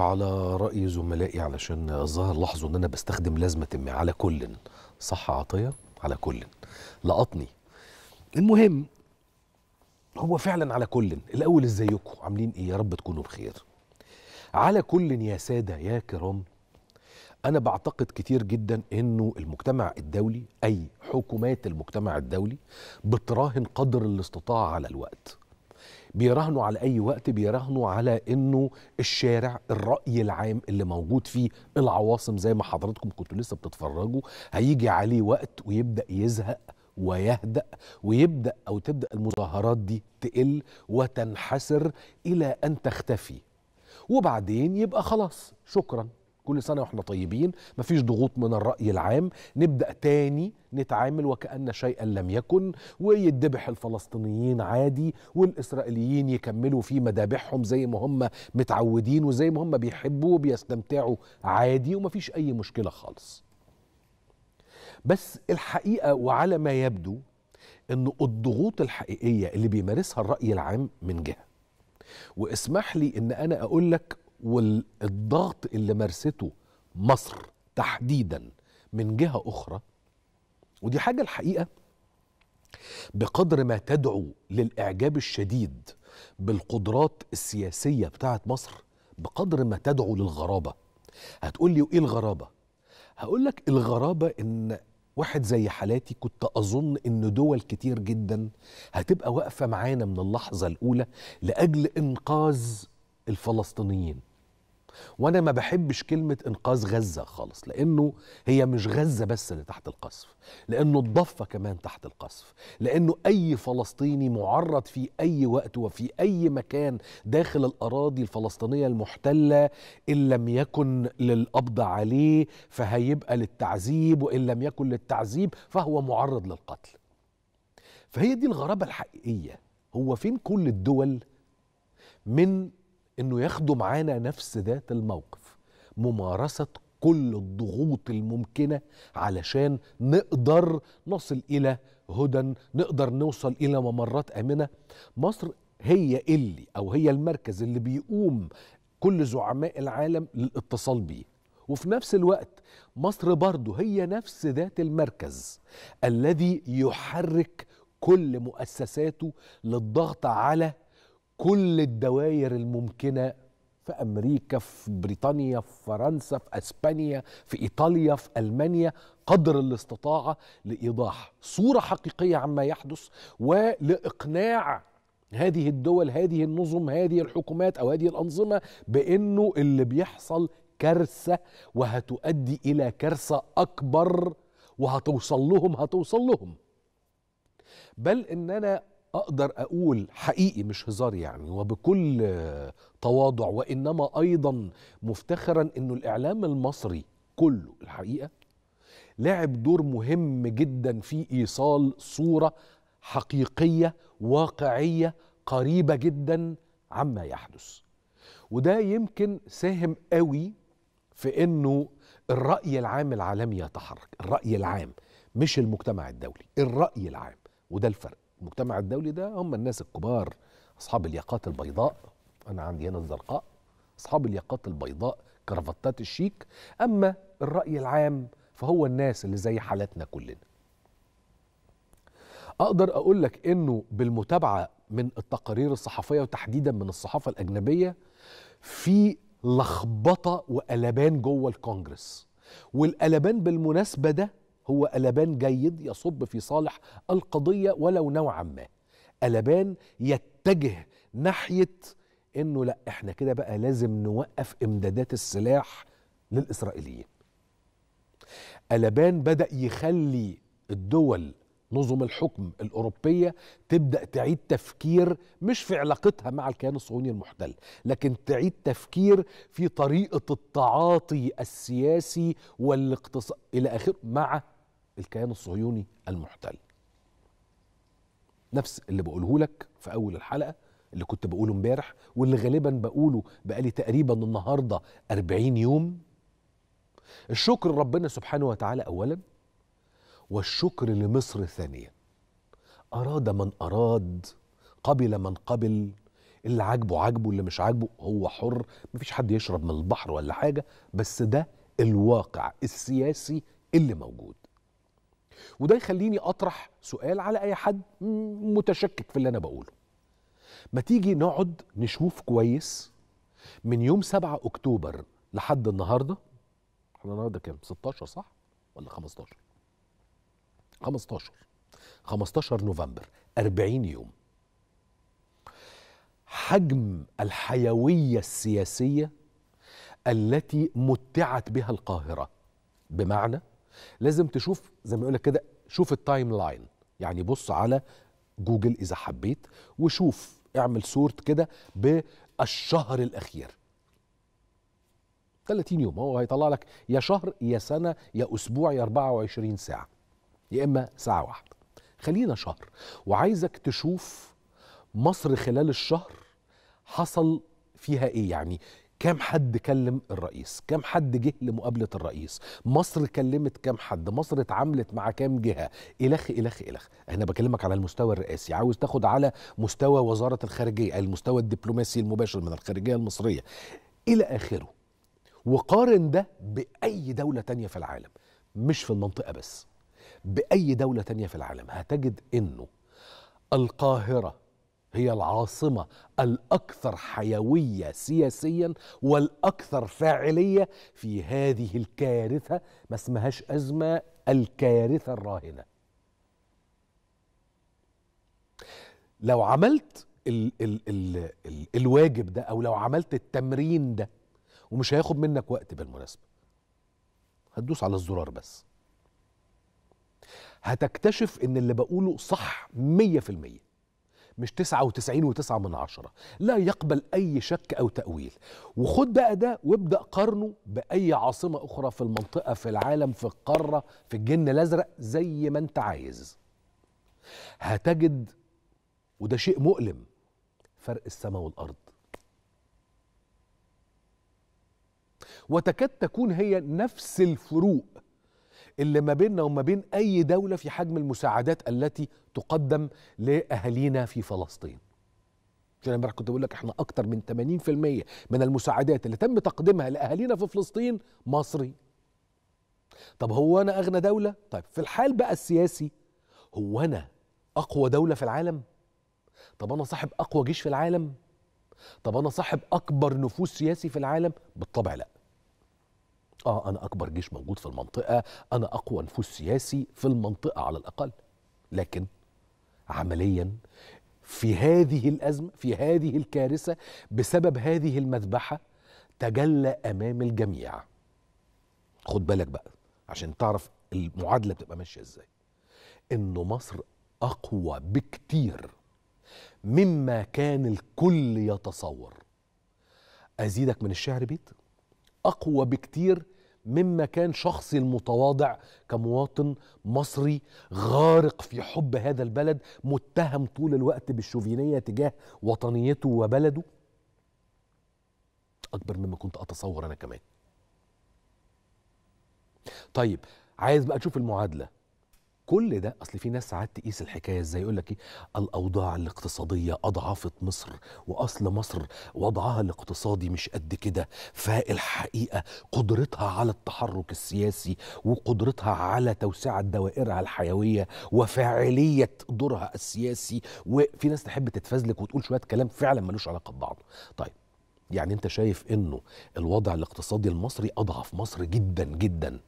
على رأي زملائي علشان الظاهر لاحظوا ان انا بستخدم لازمة ما على كل صح عطية على كل لقطني المهم هو فعلا على كل الاول ازيكم عاملين ايه يا رب تكونوا بخير على كل يا سادة يا كرام أنا بعتقد كتير جدا أنه المجتمع الدولي أي حكومات المجتمع الدولي بتراهن قدر الاستطاعة على الوقت بيراهنوا على اي وقت بيراهنوا على انه الشارع الراي العام اللي موجود فيه العواصم زي ما حضراتكم كنتوا لسه بتتفرجوا هيجي عليه وقت ويبدا يزهق ويهدأ ويبدأ أو تبدأ المظاهرات دي تقل وتنحسر إلى أن تختفي وبعدين يبقى خلاص شكرا كل سنه واحنا طيبين مفيش ضغوط من الراي العام نبدا تاني نتعامل وكأن شيئا لم يكن ويدبح الفلسطينيين عادي والإسرائيليين يكملوا في مذابحهم زي ما هم متعودين وزي ما هم بيحبوا وبيستمتعوا عادي ومفيش أي مشكلة خالص بس الحقيقة وعلى ما يبدو أن الضغوط الحقيقية اللي بيمارسها الرأي العام من جهة واسمح لي أن أنا أقول لك والضغط اللي مارسته مصر تحديدا من جهه اخرى ودي حاجه الحقيقه بقدر ما تدعو للاعجاب الشديد بالقدرات السياسيه بتاعه مصر بقدر ما تدعو للغرابه هتقول لي وايه الغرابه هقول لك الغرابه ان واحد زي حالاتي كنت اظن ان دول كتير جدا هتبقى واقفه معانا من اللحظه الاولى لاجل انقاذ الفلسطينيين وانا ما بحبش كلمه انقاذ غزه خالص لانه هي مش غزه بس اللي تحت القصف لانه الضفه كمان تحت القصف لانه اي فلسطيني معرض في اي وقت وفي اي مكان داخل الاراضي الفلسطينيه المحتله ان لم يكن للقبض عليه فهيبقى للتعذيب وان لم يكن للتعذيب فهو معرض للقتل فهي دي الغرابه الحقيقيه هو فين كل الدول من انه ياخدوا معانا نفس ذات الموقف ممارسه كل الضغوط الممكنه علشان نقدر نصل الى هدى نقدر نوصل الى ممرات امنه مصر هي اللي او هي المركز اللي بيقوم كل زعماء العالم للاتصال بيه وفي نفس الوقت مصر برضه هي نفس ذات المركز الذي يحرك كل مؤسساته للضغط على كل الدوائر الممكنه في امريكا في بريطانيا في فرنسا في اسبانيا في ايطاليا في المانيا قدر الاستطاعه لايضاح صوره حقيقيه عما يحدث ولاقناع هذه الدول هذه النظم هذه الحكومات او هذه الانظمه بانه اللي بيحصل كارثه وهتؤدي الى كارثه اكبر وهتوصل لهم هتوصل لهم بل ان انا اقدر اقول حقيقي مش هزار يعني وبكل تواضع وانما ايضا مفتخرا انه الاعلام المصري كله الحقيقه لعب دور مهم جدا في ايصال صوره حقيقيه واقعيه قريبه جدا عما يحدث وده يمكن ساهم قوي في انه الراي العام العالمي يتحرك الراي العام مش المجتمع الدولي الراي العام وده الفرق المجتمع الدولي ده هم الناس الكبار اصحاب الياقات البيضاء انا عندي هنا الزرقاء اصحاب الياقات البيضاء كرافتات الشيك اما الراي العام فهو الناس اللي زي حالتنا كلنا اقدر اقول لك انه بالمتابعه من التقارير الصحفيه وتحديدا من الصحافه الاجنبيه في لخبطه وقلبان جوه الكونجرس والقلبان بالمناسبه ده هو ألبان جيد يصب في صالح القضية ولو نوعا ما ألبان يتجه ناحية انه لا احنا كده بقى لازم نوقف امدادات السلاح للاسرائيليين ألبان بدا يخلي الدول نظم الحكم الاوروبيه تبدا تعيد تفكير مش في علاقتها مع الكيان الصهيوني المحتل لكن تعيد تفكير في طريقه التعاطي السياسي والاقتصاد الى اخره مع الكيان الصهيوني المحتل نفس اللي بقوله لك في اول الحلقه اللي كنت بقوله امبارح واللي غالبا بقوله بقالي تقريبا النهارده 40 يوم الشكر ربنا سبحانه وتعالى اولا والشكر لمصر ثانيا اراد من اراد قبل من قبل اللي عاجبه عاجبه اللي مش عاجبه هو حر مفيش حد يشرب من البحر ولا حاجه بس ده الواقع السياسي اللي موجود وده يخليني اطرح سؤال على اي حد متشكك في اللي انا بقوله ما تيجي نقعد نشوف كويس من يوم 7 اكتوبر لحد النهارده احنا النهارده كام 16 صح ولا 15 15 15 نوفمبر 40 يوم حجم الحيويه السياسيه التي متعت بها القاهره بمعنى لازم تشوف زي ما لك كده شوف التايم لاين يعني بص على جوجل اذا حبيت وشوف اعمل سورت كده بالشهر الاخير 30 يوم هو هيطلع لك يا شهر يا سنه يا اسبوع يا 24 ساعه يا اما ساعه واحده خلينا شهر وعايزك تشوف مصر خلال الشهر حصل فيها ايه يعني كام حد كلم الرئيس كام حد جه لمقابلة الرئيس مصر كلمت كام حد مصر اتعاملت مع كام جهة إلخ إلخ إلخ أنا بكلمك على المستوى الرئاسي عاوز تاخد على مستوى وزارة الخارجية المستوى الدبلوماسي المباشر من الخارجية المصرية إلى آخره وقارن ده بأي دولة تانية في العالم مش في المنطقة بس بأي دولة تانية في العالم هتجد أنه القاهرة هي العاصمة الأكثر حيوية سياسيا والأكثر فاعلية في هذه الكارثة ما اسمهاش أزمة الكارثة الراهنة لو عملت الـ الـ الـ الـ الواجب ده أو لو عملت التمرين ده ومش هياخد منك وقت بالمناسبة هتدوس على الزرار بس هتكتشف ان اللي بقوله صح مية في المية مش تسعة وتسعين وتسعة من عشرة لا يقبل أي شك أو تأويل وخد بقى ده وابدأ قارنه بأي عاصمة أخرى في المنطقة في العالم في القارة في الجن الأزرق زي ما أنت عايز هتجد وده شيء مؤلم فرق السماء والأرض وتكاد تكون هي نفس الفروق اللي ما بيننا وما بين أي دولة في حجم المساعدات التي تقدم لأهالينا في فلسطين أنا امبارح كنت بقول لك احنا اكتر من 80% من المساعدات اللي تم تقديمها لاهالينا في فلسطين مصري طب هو انا اغنى دوله طيب في الحال بقى السياسي هو انا اقوى دوله في العالم طب انا صاحب اقوى جيش في العالم طب انا صاحب اكبر نفوذ سياسي في العالم بالطبع لا اه انا اكبر جيش موجود في المنطقه انا اقوى نفوذ سياسي في المنطقه على الاقل لكن عمليا في هذه الازمه في هذه الكارثه بسبب هذه المذبحه تجلى امام الجميع خد بالك بقى عشان تعرف المعادله بتبقى ماشيه ازاي انه مصر اقوى بكتير مما كان الكل يتصور ازيدك من الشعر بيت اقوى بكتير مما كان شخصي المتواضع كمواطن مصري غارق في حب هذا البلد متهم طول الوقت بالشوفينيه تجاه وطنيته وبلده اكبر مما كنت اتصور انا كمان طيب عايز بقى تشوف المعادله كل ده اصل في ناس ساعات تقيس الحكايه ازاي يقول لك ايه الاوضاع الاقتصاديه اضعفت مصر واصل مصر وضعها الاقتصادي مش قد كده فالحقيقه قدرتها على التحرك السياسي وقدرتها على توسعه دوائرها الحيويه وفاعليه دورها السياسي وفي ناس تحب تتفزلك وتقول شويه كلام فعلا ملوش علاقه ببعضه طيب يعني انت شايف انه الوضع الاقتصادي المصري اضعف مصر جدا جدا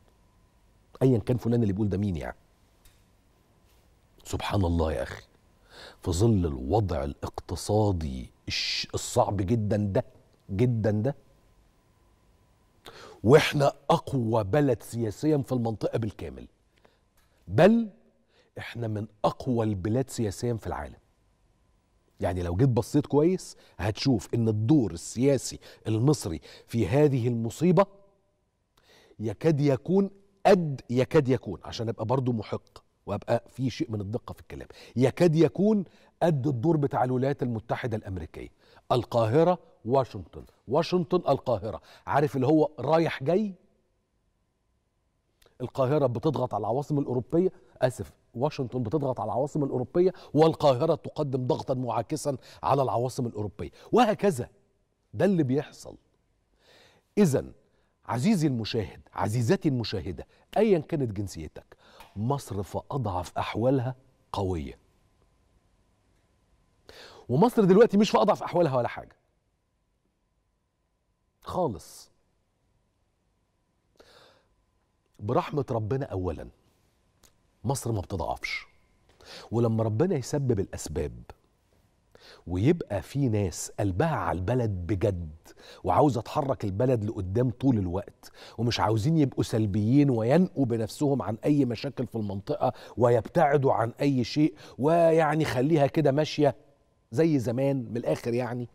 ايا كان فلان اللي بيقول ده مين يعني سبحان الله يا اخي في ظل الوضع الاقتصادي الصعب جدا ده جدا ده واحنا اقوى بلد سياسيا في المنطقه بالكامل بل احنا من اقوى البلاد سياسيا في العالم يعني لو جيت بصيت كويس هتشوف ان الدور السياسي المصري في هذه المصيبه يكاد يكون قد يكاد يكون عشان ابقى برضو محق وابقى في شيء من الدقه في الكلام يكاد يكون قد الدور بتاع الولايات المتحده الامريكيه القاهره واشنطن واشنطن القاهره عارف اللي هو رايح جاي القاهره بتضغط على العواصم الاوروبيه اسف واشنطن بتضغط على العواصم الاوروبيه والقاهره تقدم ضغطا معاكسا على العواصم الاوروبيه وهكذا ده اللي بيحصل اذا عزيزي المشاهد عزيزتي المشاهده ايا كانت جنسيتك مصر في اضعف احوالها قويه ومصر دلوقتي مش في اضعف احوالها ولا حاجه خالص برحمه ربنا اولا مصر ما بتضعفش ولما ربنا يسبب الاسباب ويبقى في ناس قلبها على البلد بجد وعاوزه تحرك البلد لقدام طول الوقت ومش عاوزين يبقوا سلبيين وينقوا بنفسهم عن اي مشاكل في المنطقه ويبتعدوا عن اي شيء ويعني خليها كده ماشيه زي زمان من الاخر يعني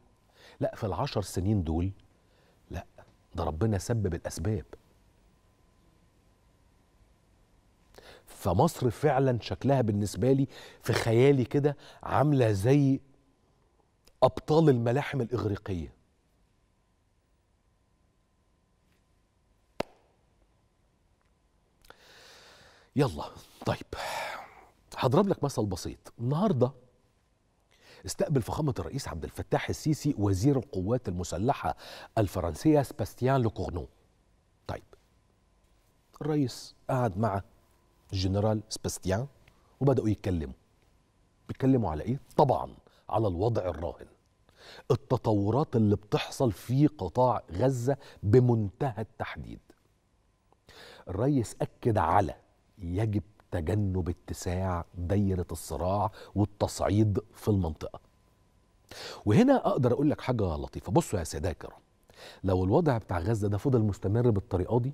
لا في العشر سنين دول لا ده ربنا سبب الاسباب فمصر فعلا شكلها بالنسبه لي في خيالي كده عامله زي أبطال الملاحم الإغريقية يلا طيب هضرب لك مثل بسيط النهارده استقبل فخامة الرئيس عبد الفتاح السيسي وزير القوات المسلحة الفرنسية سباستيان لوكورنو طيب الرئيس قعد مع الجنرال سباستيان وبدأوا يتكلموا بيتكلموا على ايه؟ طبعا على الوضع الراهن التطورات اللي بتحصل في قطاع غزة بمنتهى التحديد الريس أكد على يجب تجنب اتساع دايرة الصراع والتصعيد في المنطقة وهنا أقدر أقول لك حاجة لطيفة بصوا يا سيدة كرام لو الوضع بتاع غزة ده فضل مستمر بالطريقة دي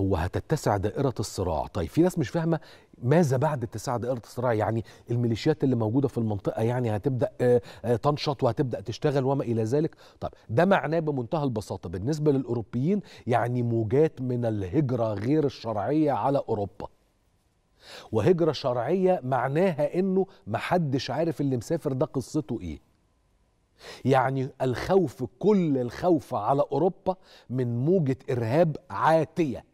هو هتتسع دائرة الصراع طيب في ناس مش فاهمة ماذا بعد اتساع دائرة الصراع يعني الميليشيات اللي موجودة في المنطقة يعني هتبدأ آه، آه، تنشط وهتبدأ تشتغل وما إلى ذلك طيب ده معناه بمنتهى البساطة بالنسبة للأوروبيين يعني موجات من الهجرة غير الشرعية على أوروبا وهجرة شرعية معناها إنه محدش عارف اللي مسافر ده قصته إيه يعني الخوف كل الخوف على اوروبا من موجه ارهاب عاتيه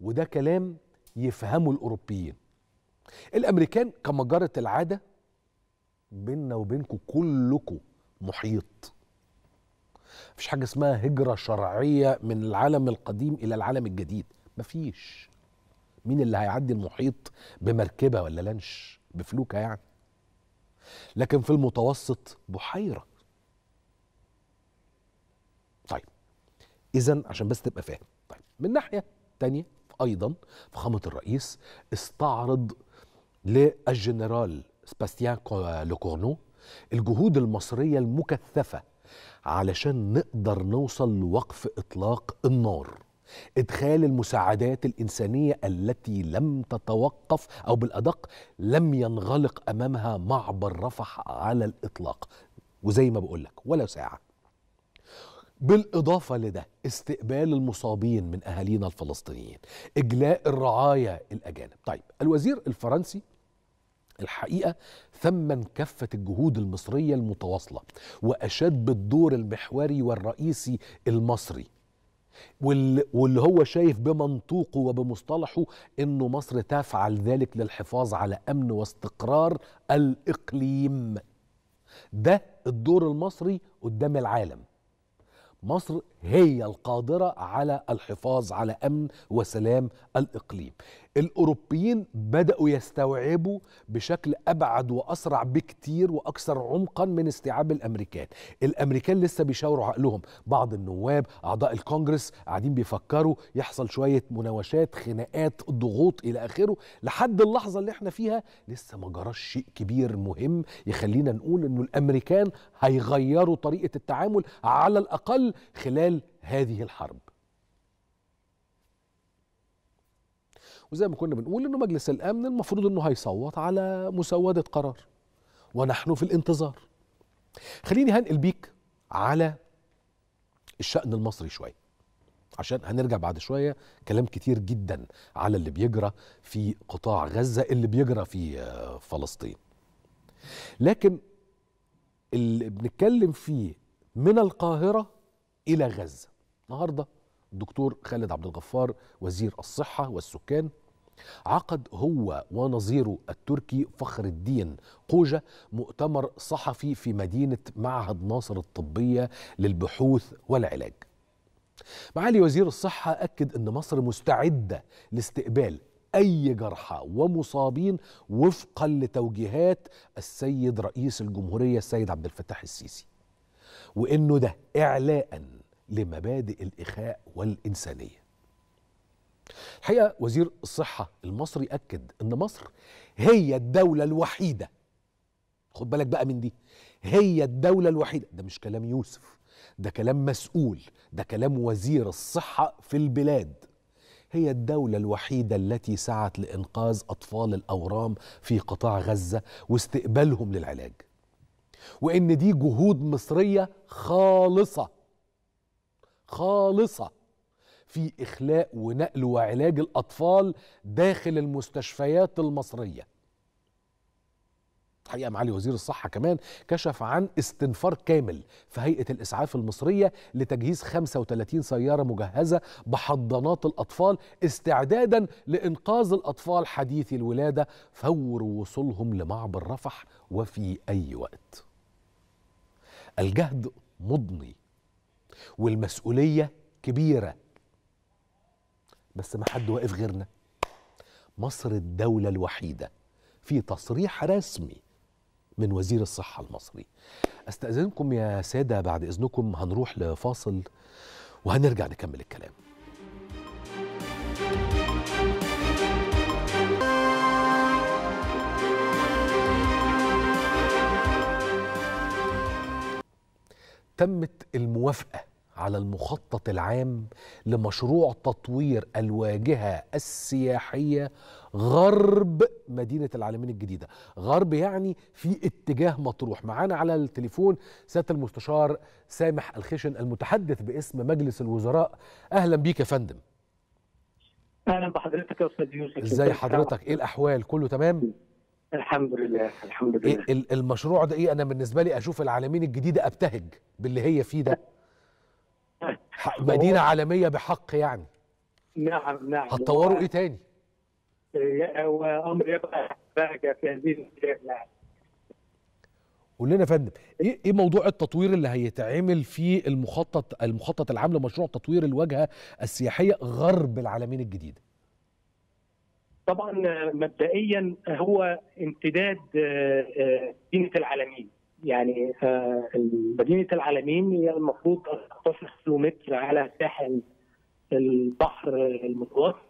وده كلام يفهمه الاوروبيين الامريكان كما جرت العاده بيننا وبينكم كلكم محيط مفيش حاجه اسمها هجره شرعيه من العالم القديم الى العالم الجديد مفيش مين اللي هيعدي المحيط بمركبه ولا لانش بفلوكه يعني لكن في المتوسط بحيرة طيب إذا عشان بس تبقى فاهم طيب من ناحية تانية أيضا فخامة الرئيس استعرض للجنرال سباستيان لوكورنو الجهود المصرية المكثفة علشان نقدر نوصل لوقف إطلاق النار ادخال المساعدات الانسانيه التي لم تتوقف او بالادق لم ينغلق امامها معبر رفح على الاطلاق وزي ما بقول لك ولا ساعه بالإضافة لده استقبال المصابين من أهالينا الفلسطينيين إجلاء الرعاية الأجانب طيب الوزير الفرنسي الحقيقة ثمن كافة الجهود المصرية المتواصلة وأشاد بالدور المحوري والرئيسي المصري واللي هو شايف بمنطوقه وبمصطلحه انه مصر تفعل ذلك للحفاظ على امن واستقرار الاقليم ده الدور المصري قدام العالم مصر هي القادره على الحفاظ على امن وسلام الاقليم الاوروبيين بداوا يستوعبوا بشكل ابعد واسرع بكتير واكثر عمقا من استيعاب الامريكان الامريكان لسه بيشاوروا عقلهم بعض النواب اعضاء الكونجرس قاعدين بيفكروا يحصل شويه مناوشات خناقات ضغوط الى اخره لحد اللحظه اللي احنا فيها لسه ما جراش شيء كبير مهم يخلينا نقول انه الامريكان هيغيروا طريقه التعامل على الاقل خلال هذه الحرب وزي ما كنا بنقول انه مجلس الامن المفروض انه هيصوت على مسوده قرار ونحن في الانتظار خليني هنقل بيك على الشأن المصري شوية عشان هنرجع بعد شوية كلام كتير جدا على اللي بيجرى في قطاع غزة اللي بيجرى في فلسطين لكن اللي بنتكلم فيه من القاهرة إلى غزة النهاردة الدكتور خالد عبد الغفار وزير الصحة والسكان عقد هو ونظيره التركي فخر الدين قوجة مؤتمر صحفي في مدينة معهد ناصر الطبية للبحوث والعلاج معالي وزير الصحة أكد أن مصر مستعدة لاستقبال أي جرحى ومصابين وفقا لتوجيهات السيد رئيس الجمهورية السيد عبد الفتاح السيسي وإنه ده إعلاءً لمبادئ الإخاء والإنسانية الحقيقة وزير الصحة المصري أكد أن مصر هي الدولة الوحيدة خد بالك بقى من دي هي الدولة الوحيدة ده مش كلام يوسف ده كلام مسؤول ده كلام وزير الصحة في البلاد هي الدولة الوحيدة التي سعت لإنقاذ أطفال الأورام في قطاع غزة واستقبالهم للعلاج وإن دي جهود مصرية خالصة خالصه في اخلاء ونقل وعلاج الاطفال داخل المستشفيات المصريه الحقيقه معالي وزير الصحه كمان كشف عن استنفار كامل في هيئه الاسعاف المصريه لتجهيز 35 سياره مجهزه بحضانات الاطفال استعدادا لانقاذ الاطفال حديثي الولاده فور وصولهم لمعبر رفح وفي اي وقت الجهد مضني والمسؤوليه كبيره بس ما حد واقف غيرنا مصر الدوله الوحيده في تصريح رسمي من وزير الصحه المصري استاذنكم يا ساده بعد اذنكم هنروح لفاصل وهنرجع نكمل الكلام تمت الموافقه على المخطط العام لمشروع تطوير الواجهه السياحيه غرب مدينه العالمين الجديده غرب يعني في اتجاه مطروح معانا على التليفون سياده المستشار سامح الخشن المتحدث باسم مجلس الوزراء اهلا بيك يا فندم اهلا بحضرتك يا استاذ يوسف ازي حضرتك ايه الاحوال كله تمام الحمد لله الحمد إيه، لله المشروع ده ايه انا بالنسبه لي اشوف العالمين الجديده ابتهج باللي هي فيه ده مدينه عالميه بحق يعني نعم نعم هتطوروا ايه تاني؟ إيه، هو امر يبقى بهجه في هذه الايام يعني قول لنا يا فندم ايه ايه موضوع التطوير اللي هيتعمل في المخطط المخطط العام لمشروع تطوير الواجهه السياحيه غرب العالمين الجديده؟ طبعا مبدئيا هو امتداد آه، آه، مدينه العالمين يعني آه، مدينه العالمين هي المفروض 13 كيلو متر على ساحل البحر المتوسط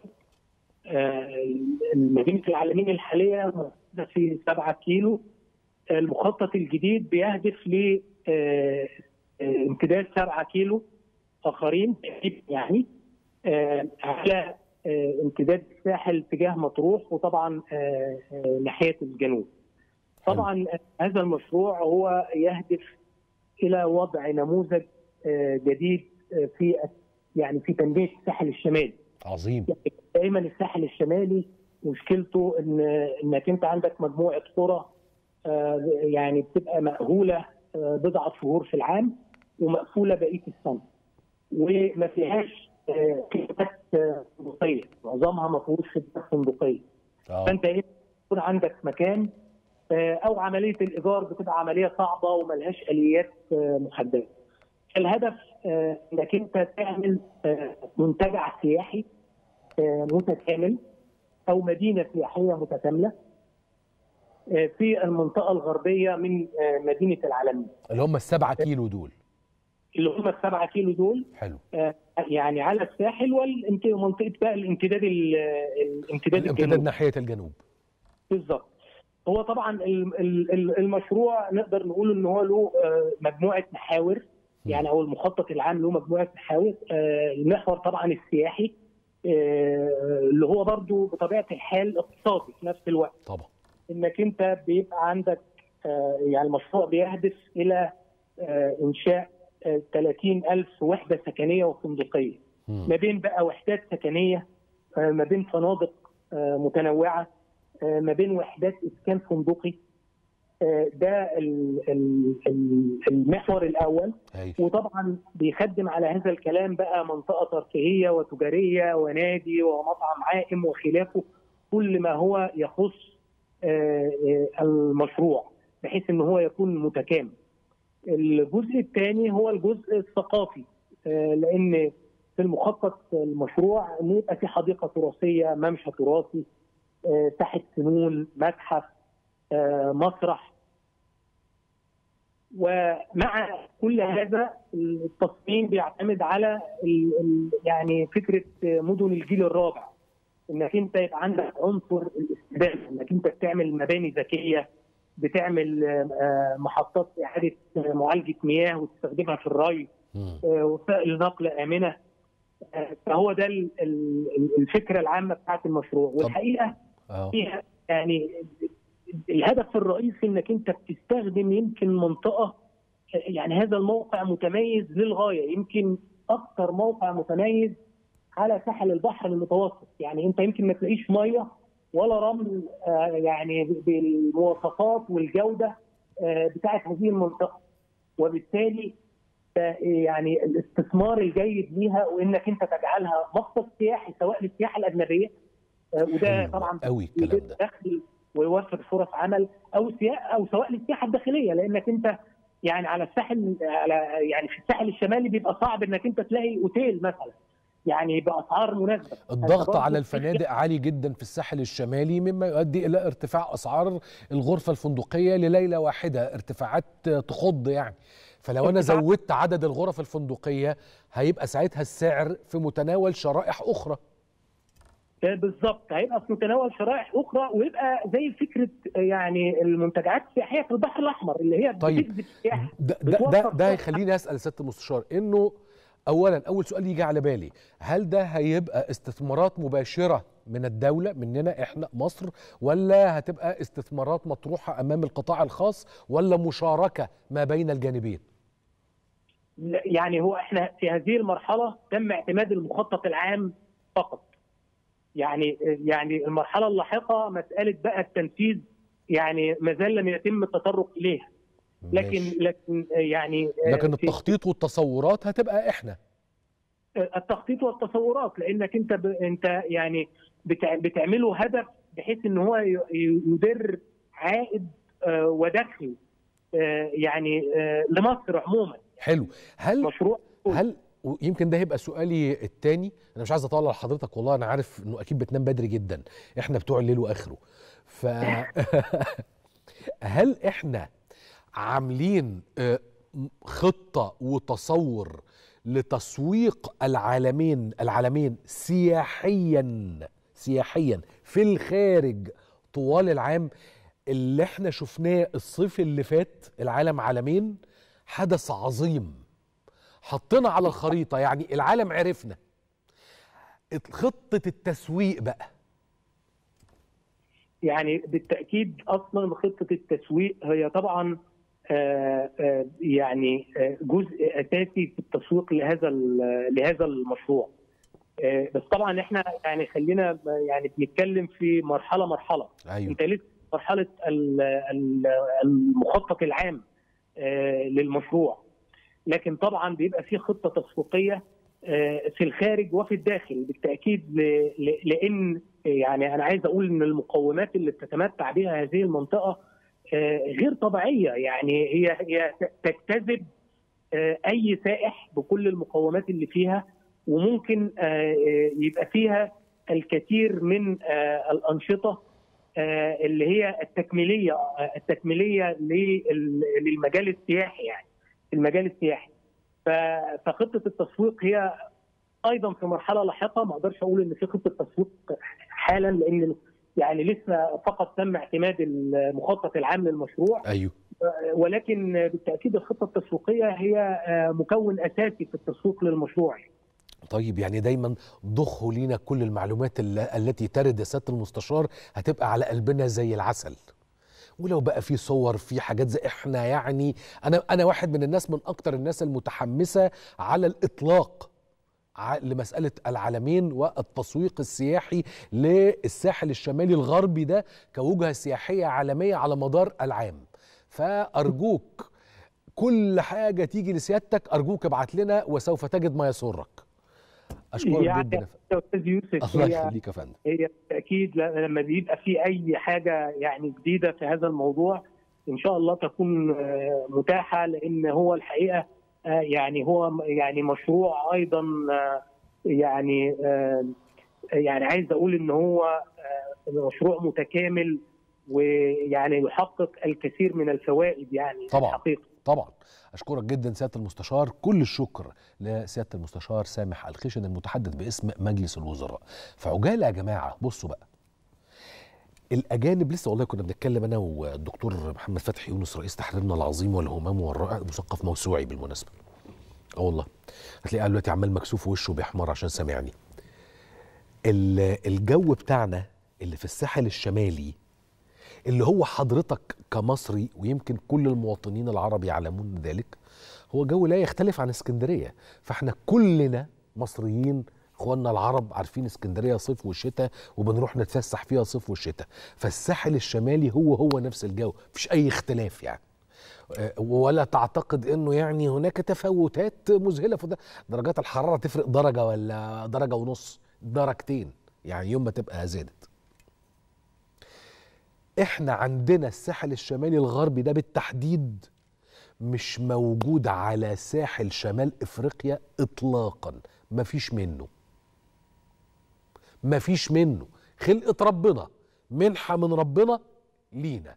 مدينه العالمين الحاليه في 7 كيلو المخطط الجديد بيهدف ل امتداد 7 كيلو اخرين يعني على آه، امتداد الساحل تجاه مطروح وطبعا آه، آه، ناحيه الجنوب. طبعا هذا المشروع هو يهدف الى وضع نموذج جديد في يعني في تنميه الساحل الشمالي. عظيم. يعني دايما الساحل الشمالي مشكلته ان انك انت عندك مجموعه قرى يعني بتبقى مأهوله بضعه شهور في العام ومقفوله بقيه السنه. وما فيهاش كتابات فندقيه معظمها ما فيهوش كتابات صندوقيه آه. فانت ايه يكون عندك مكان آه، او عمليه الايجار بتبقى عمليه صعبه وملهاش اليات آه، محدده الهدف انك انت تعمل منتجع سياحي متكامل او مدينه سياحيه متكامله في المنطقه الغربيه من مدينه العالمين اللي هم السبعة كيلو دول اللي هم السبعة كيلو دول حلو آه يعني على الساحل ومنطقه بقى الامتداد الامتداد الامتداد ناحيه الجنوب بالظبط هو طبعا المشروع نقدر نقول ان هو له آه، مجموعه محاور يعني او المخطط العام له مجموعه محاور آه، المحور طبعا السياحي آه، اللي هو برضه بطبيعه الحال اقتصادي في نفس الوقت طبعا انك انت بيبقى عندك يعني المشروع بيهدف الى انشاء 30 ألف وحدة سكنية وفندقية ما بين بقى وحدات سكنية آه، ما بين فنادق آه، متنوعة آه، ما بين وحدات إسكان فندقي ده المحور الأول أيوة. وطبعا بيخدم على هذا الكلام بقى منطقة ترفيهية وتجارية ونادي ومطعم عائم وخلافه كل ما هو يخص المشروع بحيث ان هو يكون متكامل الجزء الثاني هو الجزء الثقافي آه، لان في المخطط المشروع ان يبقى في حديقه تراثيه، ممشى تراثي، ساحه فنون، متحف، آه، مسرح. ومع كل هذا التصميم بيعتمد على يعني فكره مدن الجيل الرابع انك انت يبقى عندك عنصر الاستدامه انك انت بتعمل مباني ذكيه بتعمل آه، محطات اعاده آه، معالجه مياه وتستخدمها في الري آه، وسائل نقل امنه فهو ده الفكره العامه بتاعت المشروع والحقيقه فيها يعني الهدف الرئيسي انك انت بتستخدم يمكن منطقه يعني هذا الموقع متميز للغايه يمكن اكثر موقع متميز على ساحل البحر المتوسط يعني انت يمكن ما تلاقيش ميه ولا رمل آه، يعني بالمواصفات والجوده آه، بتاعه هذه المنطقه وبالتالي آه، يعني الاستثمار الجيد ليها وانك انت تجعلها مقصد سياحي سواء للسياحه الاجنبيه وده طبعا قوي الكلام دخل ويوفر فرص عمل او او سواء للسياحه الداخليه لانك انت يعني على الساحل على يعني في الساحل الشمالي بيبقى صعب انك انت تلاقي اوتيل مثلا يعني باسعار مناسبه يعني الضغط على الفنادق عالي جدا في الساحل الشمالي مما يؤدي الى ارتفاع اسعار الغرفه الفندقيه لليله واحده ارتفاعات تخض يعني فلو انا زودت عدد الغرف الفندقيه هيبقى ساعتها السعر في متناول شرائح اخرى آه، بالظبط هيبقى في متناول شرائح اخرى ويبقى زي فكره آه، يعني المنتجعات السياحيه في البحر الاحمر اللي هي طيب ده ده ده, ده اسال سياده المستشار انه اولا اول سؤال يجي على بالي هل ده هيبقى استثمارات مباشره من الدولة مننا احنا مصر ولا هتبقى استثمارات مطروحة امام القطاع الخاص ولا مشاركة ما بين الجانبين يعني هو احنا في هذه المرحلة تم اعتماد المخطط العام فقط يعني يعني المرحلة اللاحقة مسألة بقى التنفيذ يعني ما زال لم يتم التطرق اليها لكن ماشي. لكن آه، يعني آه، لكن التخطيط والتصورات هتبقى احنا آه، التخطيط والتصورات لانك انت ب... انت يعني بتع... بتعمله هدف بحيث ان هو يدر عائد ودخل يعني لمصر عموما حلو هل مشروع هل ويمكن ده هيبقى سؤالي الثاني انا مش عايز اطلع حضرتك والله انا عارف انه اكيد بتنام بدري جدا احنا بتوع الليل واخره ف هل احنا عاملين آه، خطه وتصور لتسويق العالمين العالمين سياحيا سياحيا في الخارج طوال العام اللي احنا شفناه الصيف اللي فات العالم عالمين حدث عظيم حطينا على الخريطه يعني العالم عرفنا خطه التسويق بقى يعني بالتاكيد اصلا خطه التسويق هي طبعا آه، آه، يعني آه، جزء اساسي في التسويق لهذا لهذا المشروع بس طبعا احنا يعني خلينا يعني بنتكلم في مرحله مرحله أيوة. انت لسه مرحله المخطط العام للمشروع لكن طبعا بيبقى في خطه تسويقيه في الخارج وفي الداخل بالتاكيد لان يعني انا عايز اقول ان المقومات اللي بتتمتع بها هذه المنطقه آه، غير طبيعيه يعني هي هي تجتذب آه، اي سائح بكل المقومات اللي فيها وممكن آه، يبقى فيها الكثير من الانشطه اللي هي التكميليه التكميليه للمجال السياحي يعني المجال السياحي فخطه التسويق هي ايضا في مرحله لاحقه ما اقدرش اقول ان في خطه تسويق حالا لان يعني لسه فقط تم اعتماد المخطط العام للمشروع ايوه ولكن بالتاكيد الخطه التسويقيه هي مكون اساسي في التسويق للمشروع طيب يعني دايما ضخوا لينا كل المعلومات التي ترد يا سياده المستشار هتبقى على قلبنا زي العسل ولو بقى في صور في حاجات زي احنا يعني انا انا واحد من الناس من اكتر الناس المتحمسه على الاطلاق لمساله العالمين والتسويق السياحي للساحل الشمالي الغربي ده كوجهه سياحيه عالميه على مدار العام فارجوك كل حاجه تيجي لسيادتك ارجوك ابعت لنا وسوف تجد ما يسرك اشكرك يعني جدا يا استاذ يوسف الله يخليك يا فندم هي بالتاكيد لما بيبقى في اي حاجه يعني جديده في هذا الموضوع ان شاء الله تكون آه، متاحه لان هو الحقيقه آه، يعني هو يعني مشروع ايضا آه، يعني آه، يعني عايز اقول ان هو مشروع متكامل ويعني يحقق الكثير من الفوائد يعني طبعا الحقيقة. طبعا اشكرك جدا سياده المستشار كل الشكر لسياده المستشار سامح الخشن المتحدث باسم مجلس الوزراء فعجاله يا جماعه بصوا بقى الاجانب لسه والله كنا بنتكلم انا والدكتور محمد فتحي يونس رئيس تحريرنا العظيم والهمام والرائع مثقف موسوعي بالمناسبه اه والله هتلاقيه دلوقتي عمال مكسوف وشه بيحمر عشان سامعني الجو بتاعنا اللي في الساحل الشمالي اللي هو حضرتك كمصري ويمكن كل المواطنين العرب يعلمون ذلك هو جو لا يختلف عن اسكندريه فاحنا كلنا مصريين اخواننا العرب عارفين اسكندريه صيف وشتاء وبنروح نتفسح فيها صيف وشتاء فالساحل الشمالي هو هو نفس الجو مفيش اي اختلاف يعني آه، ولا تعتقد انه يعني هناك تفاوتات مذهله في درجات الحراره تفرق درجه ولا درجه ونص درجتين يعني يوم ما تبقى زادت احنا عندنا الساحل الشمالي الغربي ده بالتحديد مش موجود على ساحل شمال افريقيا اطلاقا مفيش منه مفيش منه خلقة ربنا منحة من ربنا لينا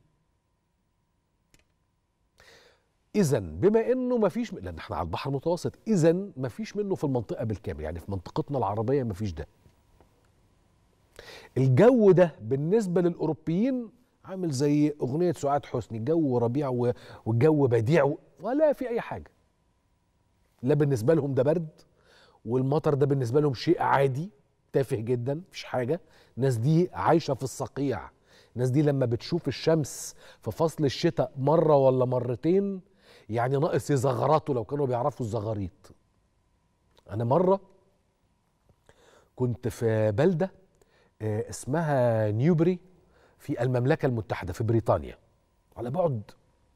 اذا بما انه مفيش م... لان احنا على البحر المتوسط اذا مفيش منه في المنطقه بالكامل يعني في منطقتنا العربيه مفيش ده الجو ده بالنسبه للاوروبيين عامل زي اغنيه سعاد حسني جو ربيع و... والجو بديع و... ولا في اي حاجه لا بالنسبه لهم ده برد والمطر ده بالنسبه لهم شيء عادي تافه جدا مفيش حاجه الناس دي عايشه في الصقيع الناس دي لما بتشوف الشمس في فصل الشتاء مره ولا مرتين يعني ناقص يزغرطوا لو كانوا بيعرفوا الزغاريط انا مره كنت في بلده آه، اسمها نيوبري في المملكه المتحده في بريطانيا على بعد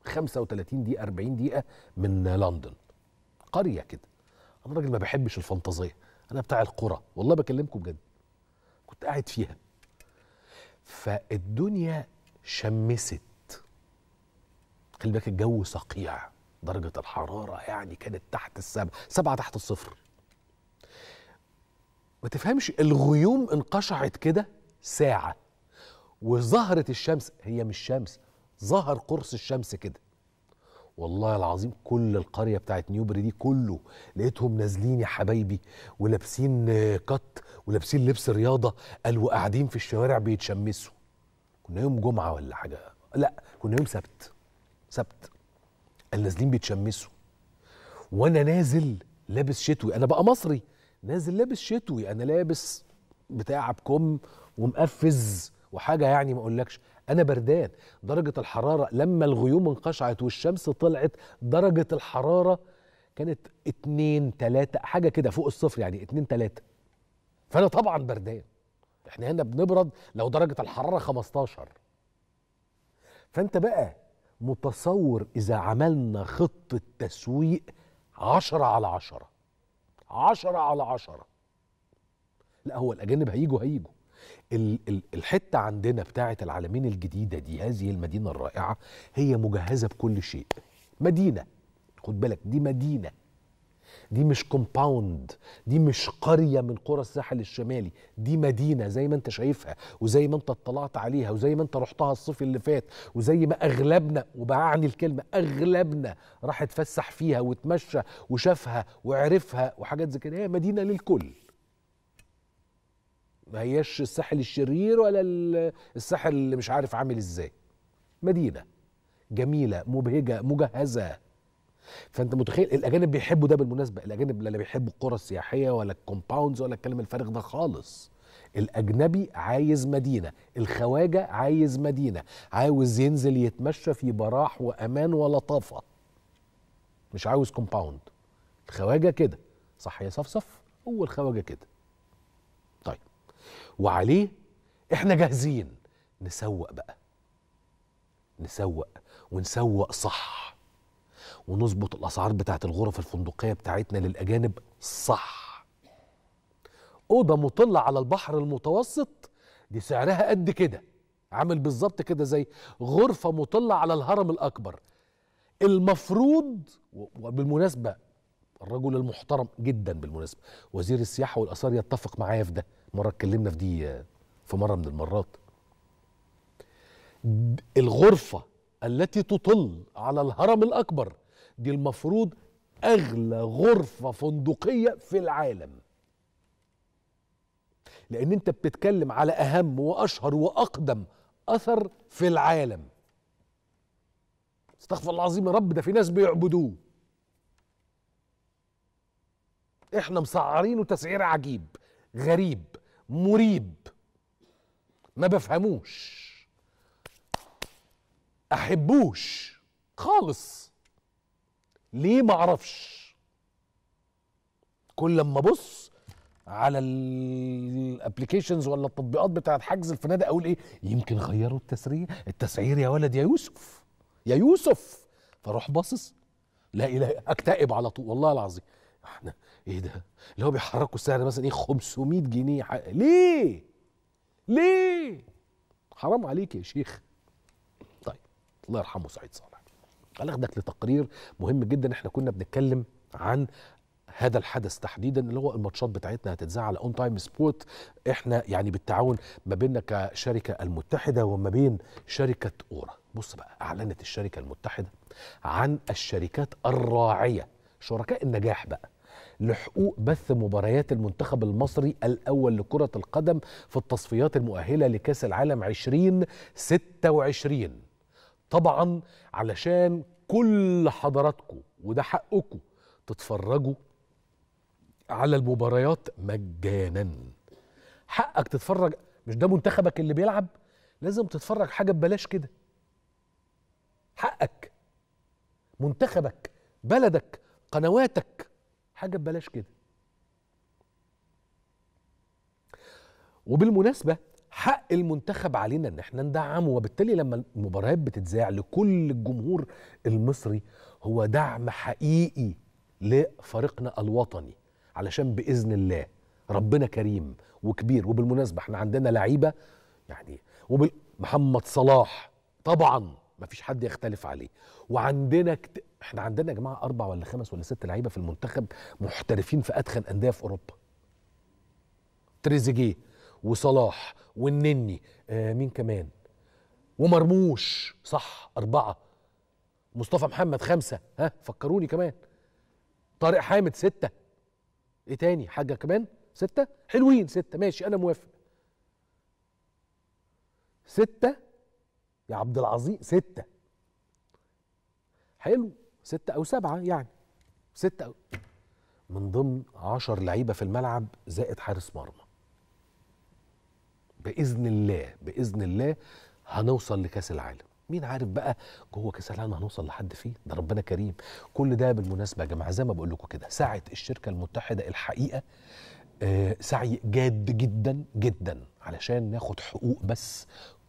35 دقيقه 40 دقيقه من لندن قريه كده انا راجل ما بحبش الفانتازيه انا بتاع القرى والله بكلمكم بجد كنت قاعد فيها فالدنيا شمست خلي بالك الجو صقيع درجة الحرارة يعني كانت تحت السبعة سبعة تحت الصفر ما تفهمش الغيوم انقشعت كده ساعة وظهرت الشمس هي مش شمس ظهر قرص الشمس كده والله العظيم كل القريه بتاعت نيوبري دي كله لقيتهم نازلين يا حبايبي ولابسين كت ولابسين لبس رياضه قالوا قاعدين في الشوارع بيتشمسوا كنا يوم جمعه ولا حاجه لا كنا يوم سبت سبت قال نازلين بيتشمسوا وانا نازل لابس شتوي انا بقى مصري نازل لابس شتوي انا لابس بتاع بكم ومقفز وحاجه يعني ما اقولكش انا بردان درجه الحراره لما الغيوم انقشعت والشمس طلعت درجه الحراره كانت 2 3 حاجه كده فوق الصفر يعني 2 3 فانا طبعا بردان احنا هنا بنبرد لو درجه الحراره 15 فانت بقى متصور اذا عملنا خطه تسويق 10 على 10 10 على 10 لا هو الاجانب هيجوا هيجوا الحته عندنا بتاعه العالمين الجديده دي هذه المدينه الرائعه هي مجهزه بكل شيء مدينه خد بالك دي مدينه دي مش كومباوند دي مش قرية من قرى الساحل الشمالي دي مدينة زي ما انت شايفها وزي ما انت اطلعت عليها وزي ما انت رحتها الصيف اللي فات وزي ما اغلبنا وبعني الكلمة اغلبنا راح اتفسح فيها وتمشى وشافها وعرفها وحاجات زي كده هي مدينة للكل ما هياش الساحل الشرير ولا الساحل اللي مش عارف عامل ازاي مدينه جميله مبهجه مجهزه فانت متخيل الاجانب بيحبوا ده بالمناسبه الاجانب لا بيحبوا القرى السياحيه ولا الكومباوندز ولا الكلام الفارغ ده خالص الاجنبي عايز مدينه الخواجه عايز مدينه عاوز ينزل يتمشى في براح وامان ولطافه مش عاوز كومباوند الخواجه كده صح يا صفصف هو الخواجه كده وعليه احنا جاهزين نسوق بقى نسوق ونسوق صح ونظبط الاسعار بتاعت الغرف الفندقيه بتاعتنا للاجانب صح اوضه مطله على البحر المتوسط دي سعرها قد كده عامل بالظبط كده زي غرفه مطله على الهرم الاكبر المفروض وبالمناسبه الرجل المحترم جدا بالمناسبه وزير السياحه والاثار يتفق معايا في ده مره اتكلمنا في دي في مره من المرات الغرفه التي تطل على الهرم الاكبر دي المفروض اغلى غرفه فندقيه في العالم لان انت بتتكلم على اهم واشهر واقدم اثر في العالم استغفر الله العظيم يا رب ده في ناس بيعبدوه احنا مسعرينه تسعير عجيب غريب مريب ما بفهموش احبوش خالص ليه ما اعرفش كل لما ابص على الابلكيشنز ولا التطبيقات بتاعت حجز الفنادق اقول ايه يمكن غيروا التسعير التسعير يا ولد يا يوسف يا يوسف فاروح باصص لا اله اكتئب على طول والله العظيم احنا ايه ده اللي هو بيحركوا السعر مثلا ايه 500 جنيه حق. ليه ليه حرام عليك يا شيخ طيب الله يرحمه سعيد صالح انا اخدك لتقرير مهم جدا احنا كنا بنتكلم عن هذا الحدث تحديدا اللي هو الماتشات بتاعتنا هتتذاع على اون تايم سبورت احنا يعني بالتعاون ما بيننا كشركه المتحده وما بين شركه اورا بص بقى اعلنت الشركه المتحده عن الشركات الراعيه شركاء النجاح بقى لحقوق بث مباريات المنتخب المصري الأول لكرة القدم في التصفيات المؤهلة لكأس العالم 2026 طبعا علشان كل حضراتكم وده حقكم تتفرجوا على المباريات مجانا حقك تتفرج مش ده منتخبك اللي بيلعب لازم تتفرج حاجه ببلاش كده حقك منتخبك بلدك قنواتك حاجه ببلاش كده وبالمناسبه حق المنتخب علينا ان احنا ندعمه وبالتالي لما المباريات بتتذاع لكل الجمهور المصري هو دعم حقيقي لفريقنا الوطني علشان باذن الله ربنا كريم وكبير وبالمناسبه احنا عندنا لعيبه يعني ومحمد محمد صلاح طبعا مفيش حد يختلف عليه وعندنا كت... احنا عندنا يا جماعه اربع ولا خمس ولا ست لعيبه في المنتخب محترفين في اتخن انديه في اوروبا تريزيجيه وصلاح والنني آه مين كمان ومرموش صح أربعة مصطفى محمد خمسة ها فكروني كمان طارق حامد ستة ايه تاني حاجة كمان ستة حلوين ستة ماشي أنا موافق ستة يا عبد العظيم ستة حلو ستة أو سبعة يعني ستة أو من ضمن عشر لعيبة في الملعب زائد حارس مرمى بإذن الله بإذن الله هنوصل لكأس العالم مين عارف بقى جوه كاس العالم هنوصل لحد فين ده ربنا كريم كل ده بالمناسبه يا جماعه زي ما بقول لكم كده سعت الشركه المتحده الحقيقه آه سعي جاد جدا جدا علشان ناخد حقوق بس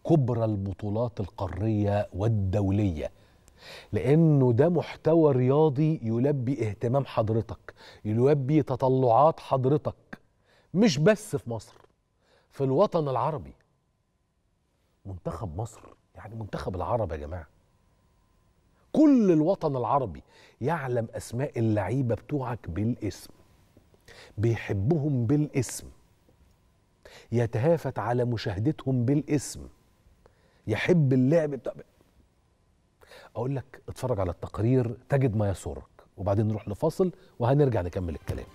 كبرى البطولات القاريه والدوليه لأنه ده محتوى رياضي يلبي اهتمام حضرتك يلبي تطلعات حضرتك مش بس في مصر في الوطن العربي منتخب مصر يعني منتخب العرب يا جماعة كل الوطن العربي يعلم أسماء اللعيبة بتوعك بالاسم بيحبهم بالاسم يتهافت على مشاهدتهم بالاسم يحب اللعب بتاع اقول لك اتفرج على التقرير تجد ما يسرك وبعدين نروح لفاصل وهنرجع نكمل الكلام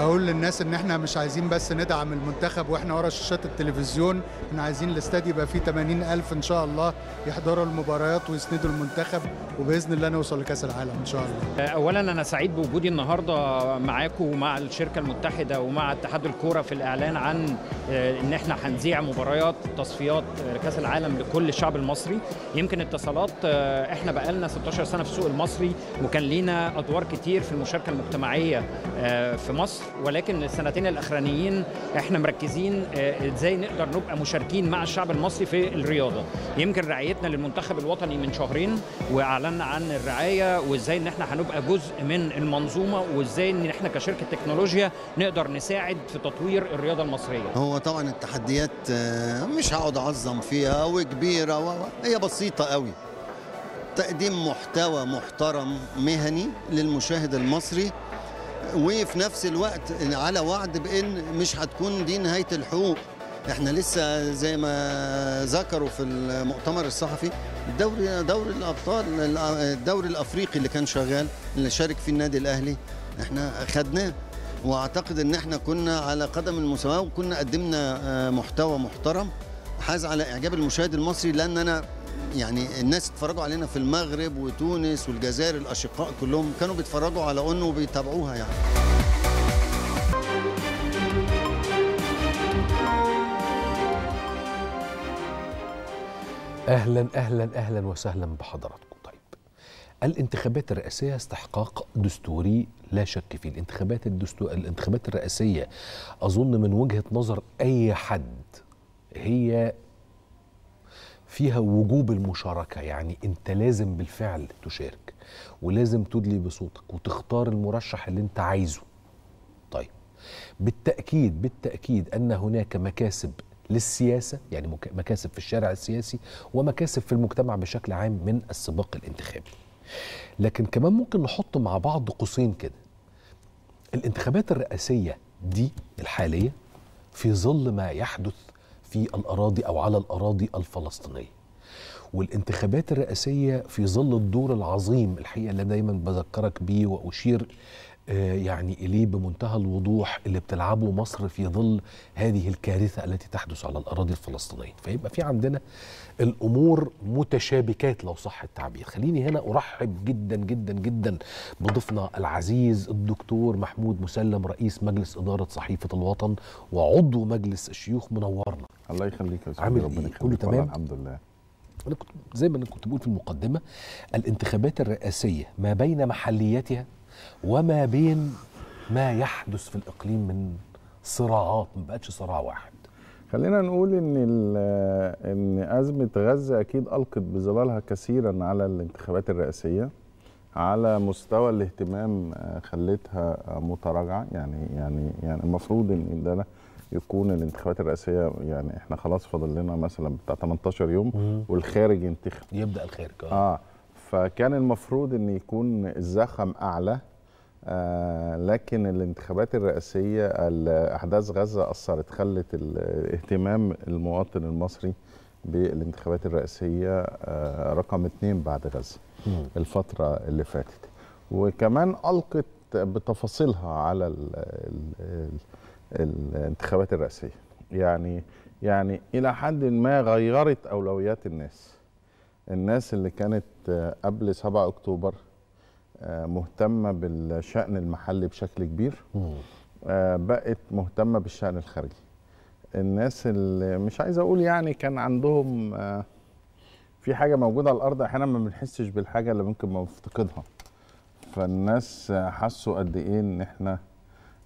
اقول للناس ان احنا مش عايزين بس ندعم المنتخب واحنا ورا شاشات التلفزيون احنا عايزين الاستاد يبقى فيه 80 الف ان شاء الله يحضروا المباريات ويسندوا المنتخب وباذن الله نوصل لكاس العالم ان شاء الله آه، اولا انا سعيد بوجودي النهارده معاكم ومع الشركه المتحده ومع اتحاد الكوره في الاعلان عن آه، ان احنا هنذيع مباريات تصفيات آه، كاس العالم لكل الشعب المصري يمكن اتصالات احنا بقالنا 16 سنه في السوق المصري وكان لينا ادوار كتير في المشاركه المجتمعيه في مصر ولكن السنتين الاخرانيين احنا مركزين آه، ازاي نقدر نبقى مشاركين مع الشعب المصري في الرياضه يمكن رعايتنا للمنتخب الوطني من شهرين واعلنا عن الرعايه وازاي ان احنا هنبقى جزء من المنظومه وازاي ان احنا كشركه تكنولوجيا نقدر نساعد في تطوير الرياضه المصريه هو طبعا التحديات آه، مش هقعد اعظم فيها وكبيره و... هي بسيطه قوي تقديم محتوى محترم مهني للمشاهد المصري وفي نفس الوقت على وعد بان مش هتكون دي نهايه الحقوق احنا لسه زي ما ذكروا في المؤتمر الصحفي دوري دوري الابطال الدوري الافريقي اللي كان شغال اللي شارك فيه النادي الاهلي احنا خدناه واعتقد ان احنا كنا على قدم المساواه وكنا قدمنا آه، محتوى محترم حاز على اعجاب المشاهد المصري لان انا يعني الناس اتفرجوا علينا في المغرب وتونس والجزائر الاشقاء كلهم كانوا بيتفرجوا على اون وبيتابعوها يعني اهلا اهلا اهلا وسهلا بحضراتكم طيب الانتخابات الرئاسيه استحقاق دستوري لا شك فيه الانتخابات الدستو... الانتخابات الرئاسيه اظن من وجهه نظر اي حد هي فيها وجوب المشاركه يعني انت لازم بالفعل تشارك ولازم تدلي بصوتك وتختار المرشح اللي انت عايزه طيب بالتاكيد بالتاكيد ان هناك مكاسب للسياسه يعني مكاسب في الشارع السياسي ومكاسب في المجتمع بشكل عام من السباق الانتخابي لكن كمان ممكن نحط مع بعض قوسين كده الانتخابات الرئاسيه دي الحاليه في ظل ما يحدث في الأراضي أو على الأراضي الفلسطينية والانتخابات الرئاسية في ظل الدور العظيم الحقيقة اللي دايما بذكرك بيه وأشير آه، يعني إليه بمنتهى الوضوح اللي بتلعبه مصر في ظل هذه الكارثة التي تحدث على الأراضي الفلسطينية فيبقى في عندنا الأمور متشابكات لو صح التعبير خليني هنا أرحب جدا جدا جدا بضيفنا العزيز الدكتور محمود مسلم رئيس مجلس إدارة صحيفة الوطن وعضو مجلس الشيوخ منورنا الله يخليك يا عامل ربنا إيه؟ كله تمام الحمد لله انا كنت زي ما انا كنت بقول في المقدمه الانتخابات الرئاسيه ما بين محليتها وما بين ما يحدث في الإقليم من صراعات ما بقتش صراع واحد خلينا نقول ان آه، ان ازمه غزه اكيد القت بظلالها كثيرا على الانتخابات الرئاسيه على مستوى الاهتمام آه، خلتها آه، متراجعه يعني يعني يعني المفروض ان ده يكون الانتخابات الرئاسيه يعني احنا خلاص فاضل لنا مثلا بتاع 18 يوم والخارج ينتخب يبدا الخارج اه فكان المفروض ان يكون الزخم اعلى آه، لكن الانتخابات الرئاسيه احداث غزه اثرت خلت الاهتمام المواطن المصري بالانتخابات الرئاسيه آه، رقم اتنين بعد غزه الفتره اللي فاتت وكمان القت بتفاصيلها على ال ال الانتخابات الرئاسيه يعني يعني الى حد ما غيرت اولويات الناس الناس اللي كانت قبل 7 اكتوبر مهتمه بالشان المحلي بشكل كبير آه، بقت مهتمه بالشان الخارجي الناس اللي مش عايز اقول يعني كان عندهم آه، في حاجه موجوده على الارض احيانا ما بنحسش بالحاجه اللي ممكن ما نفتقدها فالناس حسوا قد ايه ان احنا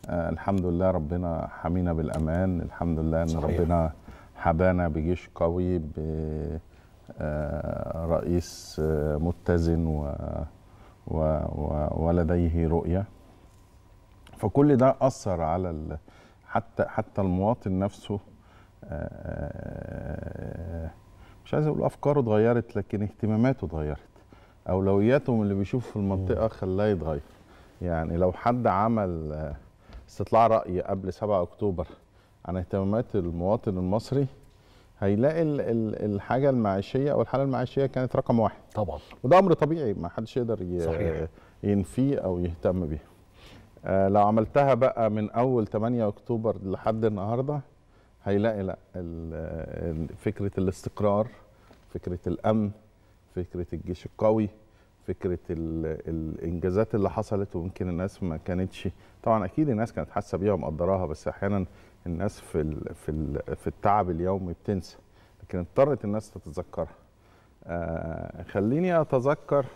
آه، الحمد لله ربنا حمينا بالامان الحمد لله ان صحيح. ربنا حبانا بجيش قوي برئيس متزن و و... ولديه رؤية فكل ده أثر على حتى حتى المواطن نفسه آه، مش عايز اقول افكاره اتغيرت لكن اهتماماته اتغيرت اولوياتهم اللي بيشوف في المنطقه خلاه يتغير يعني لو حد عمل آه، استطلاع راي قبل 7 اكتوبر عن اهتمامات المواطن المصري هيلاقي الحاجه المعيشيه او الحاله المعيشيه كانت رقم واحد طبعا وده امر طبيعي ما حدش يقدر ينفيه او يهتم بيه آه لو عملتها بقى من اول 8 اكتوبر لحد النهارده هيلاقي لا فكره الاستقرار فكره الامن فكره الجيش القوي فكره الانجازات اللي حصلت ويمكن الناس ما كانتش طبعا اكيد الناس كانت حاسه بيها ومقدراها بس احيانا الناس في الـ في الـ في التعب اليومي بتنسى لكن اضطرت الناس تتذكرها آه خليني اتذكر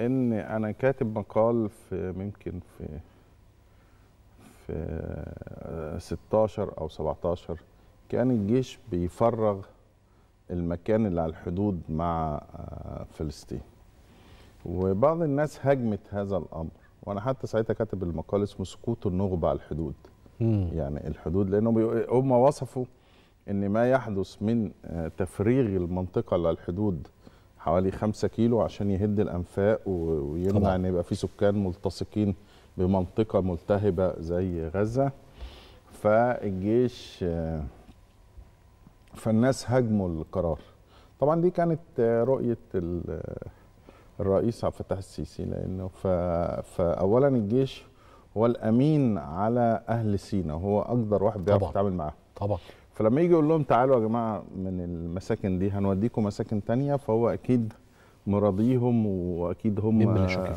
ان انا كاتب مقال في ممكن في في 16 آه، او 17 كان الجيش بيفرغ المكان اللي على الحدود مع آه، فلسطين وبعض الناس هاجمت هذا الامر وانا حتى ساعتها كاتب المقال اسمه سقوط النغبه على الحدود يعني الحدود لانهم إيه، هم وصفوا ان ما يحدث من آه، تفريغ المنطقه للحدود حوالي 5 كيلو عشان يهد الانفاق ويمنع ان يبقى في سكان ملتصقين بمنطقه ملتهبه زي غزه فالجيش آه، فالناس هاجموا القرار طبعا دي كانت آه، رؤيه الرئيس عبد الفتاح السيسي لانه فاولا الجيش هو الامين على اهل سينا هو اقدر واحد بيعرف يتعامل معاهم طبعا فلما يجي يقول لهم تعالوا يا جماعه من المساكن دي هنوديكم مساكن تانية فهو اكيد مراضيهم واكيد هم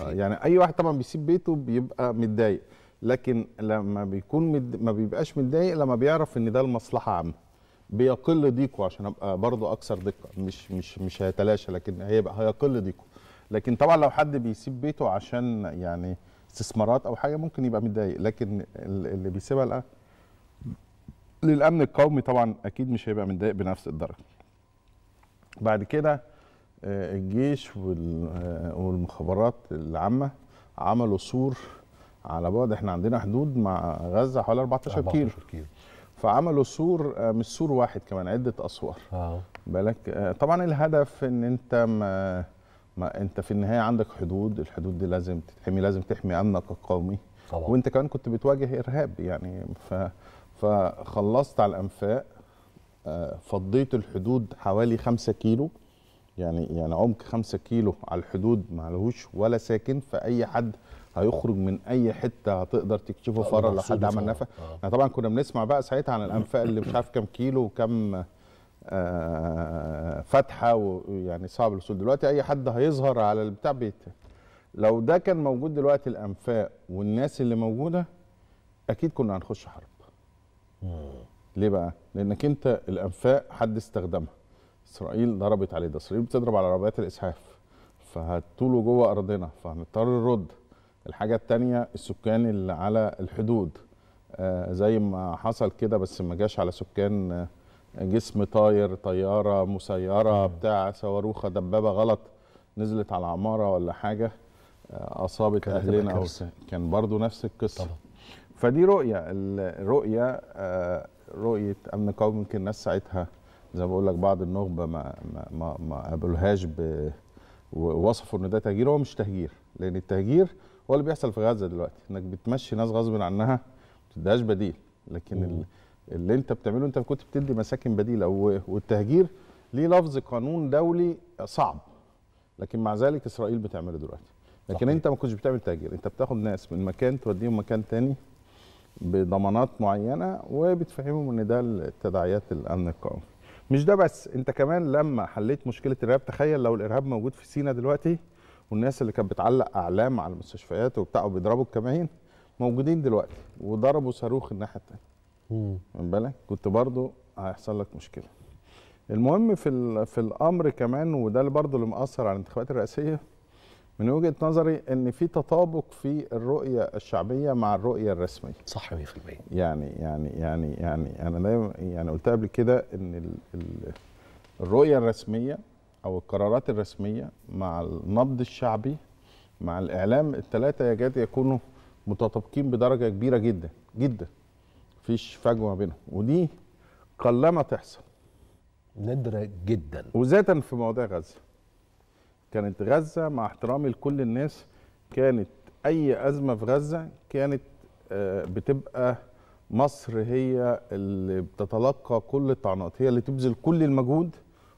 يعني اي واحد طبعا بيسيب بيته بيبقى متضايق لكن لما بيكون مد... ما بيبقاش متضايق لما بيعرف ان ده المصلحه عامه بيقل ضيقه عشان ابقى برضه اكثر دقه مش مش مش هيتلاشى لكن هيبقى هيقل ضيقه لكن طبعا لو حد بيسيب بيته عشان يعني استثمارات او حاجه ممكن يبقى متضايق لكن اللي بيسيبها للامن القومي طبعا اكيد مش هيبقى متضايق بنفس الدرجه بعد كده آه، الجيش آه، والمخابرات العامه عملوا سور على بعد احنا عندنا حدود مع غزه حوالي 14 كيلو فعملوا سور آه، مش سور واحد كمان عده اسوار آه. بالك طبعا الهدف ان انت ما ما انت في النهايه عندك حدود الحدود دي لازم تتحمي لازم تحمي امنك القومي طبعا. وانت كمان كنت بتواجه ارهاب يعني ف فخلصت على الانفاق آه، فضيت الحدود حوالي 5 كيلو يعني يعني عمق 5 كيلو على الحدود ما لهوش ولا ساكن فاي حد هيخرج من اي حته هتقدر تكشفه فرا لو حد عمل نفق احنا آه. طبعا كنا بنسمع بقى ساعتها عن الانفاق اللي مش عارف كام كيلو وكام آه، فاتحه ويعني صعب الوصول دلوقتي اي حد هيظهر على البتاع بيت لو ده كان موجود دلوقتي الانفاق والناس اللي موجوده اكيد كنا هنخش حرب ليه بقى لانك انت الانفاق حد استخدمها اسرائيل ضربت عليه ده اسرائيل بتضرب على عربيات الاسعاف فهتطوله جوه ارضنا فهنضطر نرد الحاجه الثانيه السكان اللي على الحدود آه زي ما حصل كده بس ما جاش على سكان آه جسم طاير طياره مسيره بتاع صاروخه دبابه غلط نزلت على عماره ولا حاجه آه، اصابت اهلنا او كان برضو نفس القصه فدي رؤيه الرؤيه آه، رؤيه امن قومي يمكن الناس ساعتها زي ما بقول لك بعض النخبه ما ما ما قابلوهاش ووصفوا ان ده تهجير هو مش تهجير لان التهجير هو اللي بيحصل في غزه دلوقتي انك بتمشي ناس غصب عنها ما بتديهاش بديل لكن اللي انت بتعمله انت كنت بتدي مساكن بديله والتهجير ليه لفظ قانون دولي صعب لكن مع ذلك اسرائيل بتعمله دلوقتي لكن صحيح. انت ما كنتش بتعمل تهجير انت بتاخد ناس من مكان توديهم مكان تاني بضمانات معينه وبتفهمهم ان ده تداعيات الامن القومي مش ده بس انت كمان لما حليت مشكله الارهاب تخيل لو الارهاب موجود في سينا دلوقتي والناس اللي كانت بتعلق اعلام على المستشفيات وبتاع وبيضربوا الكمائن موجودين دلوقتي وضربوا صاروخ الناحيه الثانيه من بالك كنت برضو هيحصل لك مشكله المهم في في الامر كمان وده اللي برضو اللي مأثر على الانتخابات الرئاسيه من وجهه نظري ان في تطابق في الرؤيه الشعبيه مع الرؤيه الرسميه صح 100% يعني يعني يعني يعني انا دايما يعني قلت قبل كده ان الـ الـ الرؤيه الرسميه او القرارات الرسميه مع النبض الشعبي مع الاعلام الثلاثه يكاد يكونوا متطابقين بدرجه كبيره جدا جدا مفيش فجوه بينهم ودي قلما تحصل نادره جدا وذاتا في مواضيع غزه كانت غزه مع احترامي لكل الناس كانت اي ازمه في غزه كانت آه، بتبقى مصر هي اللي بتتلقى كل الطعنات هي اللي تبذل كل المجهود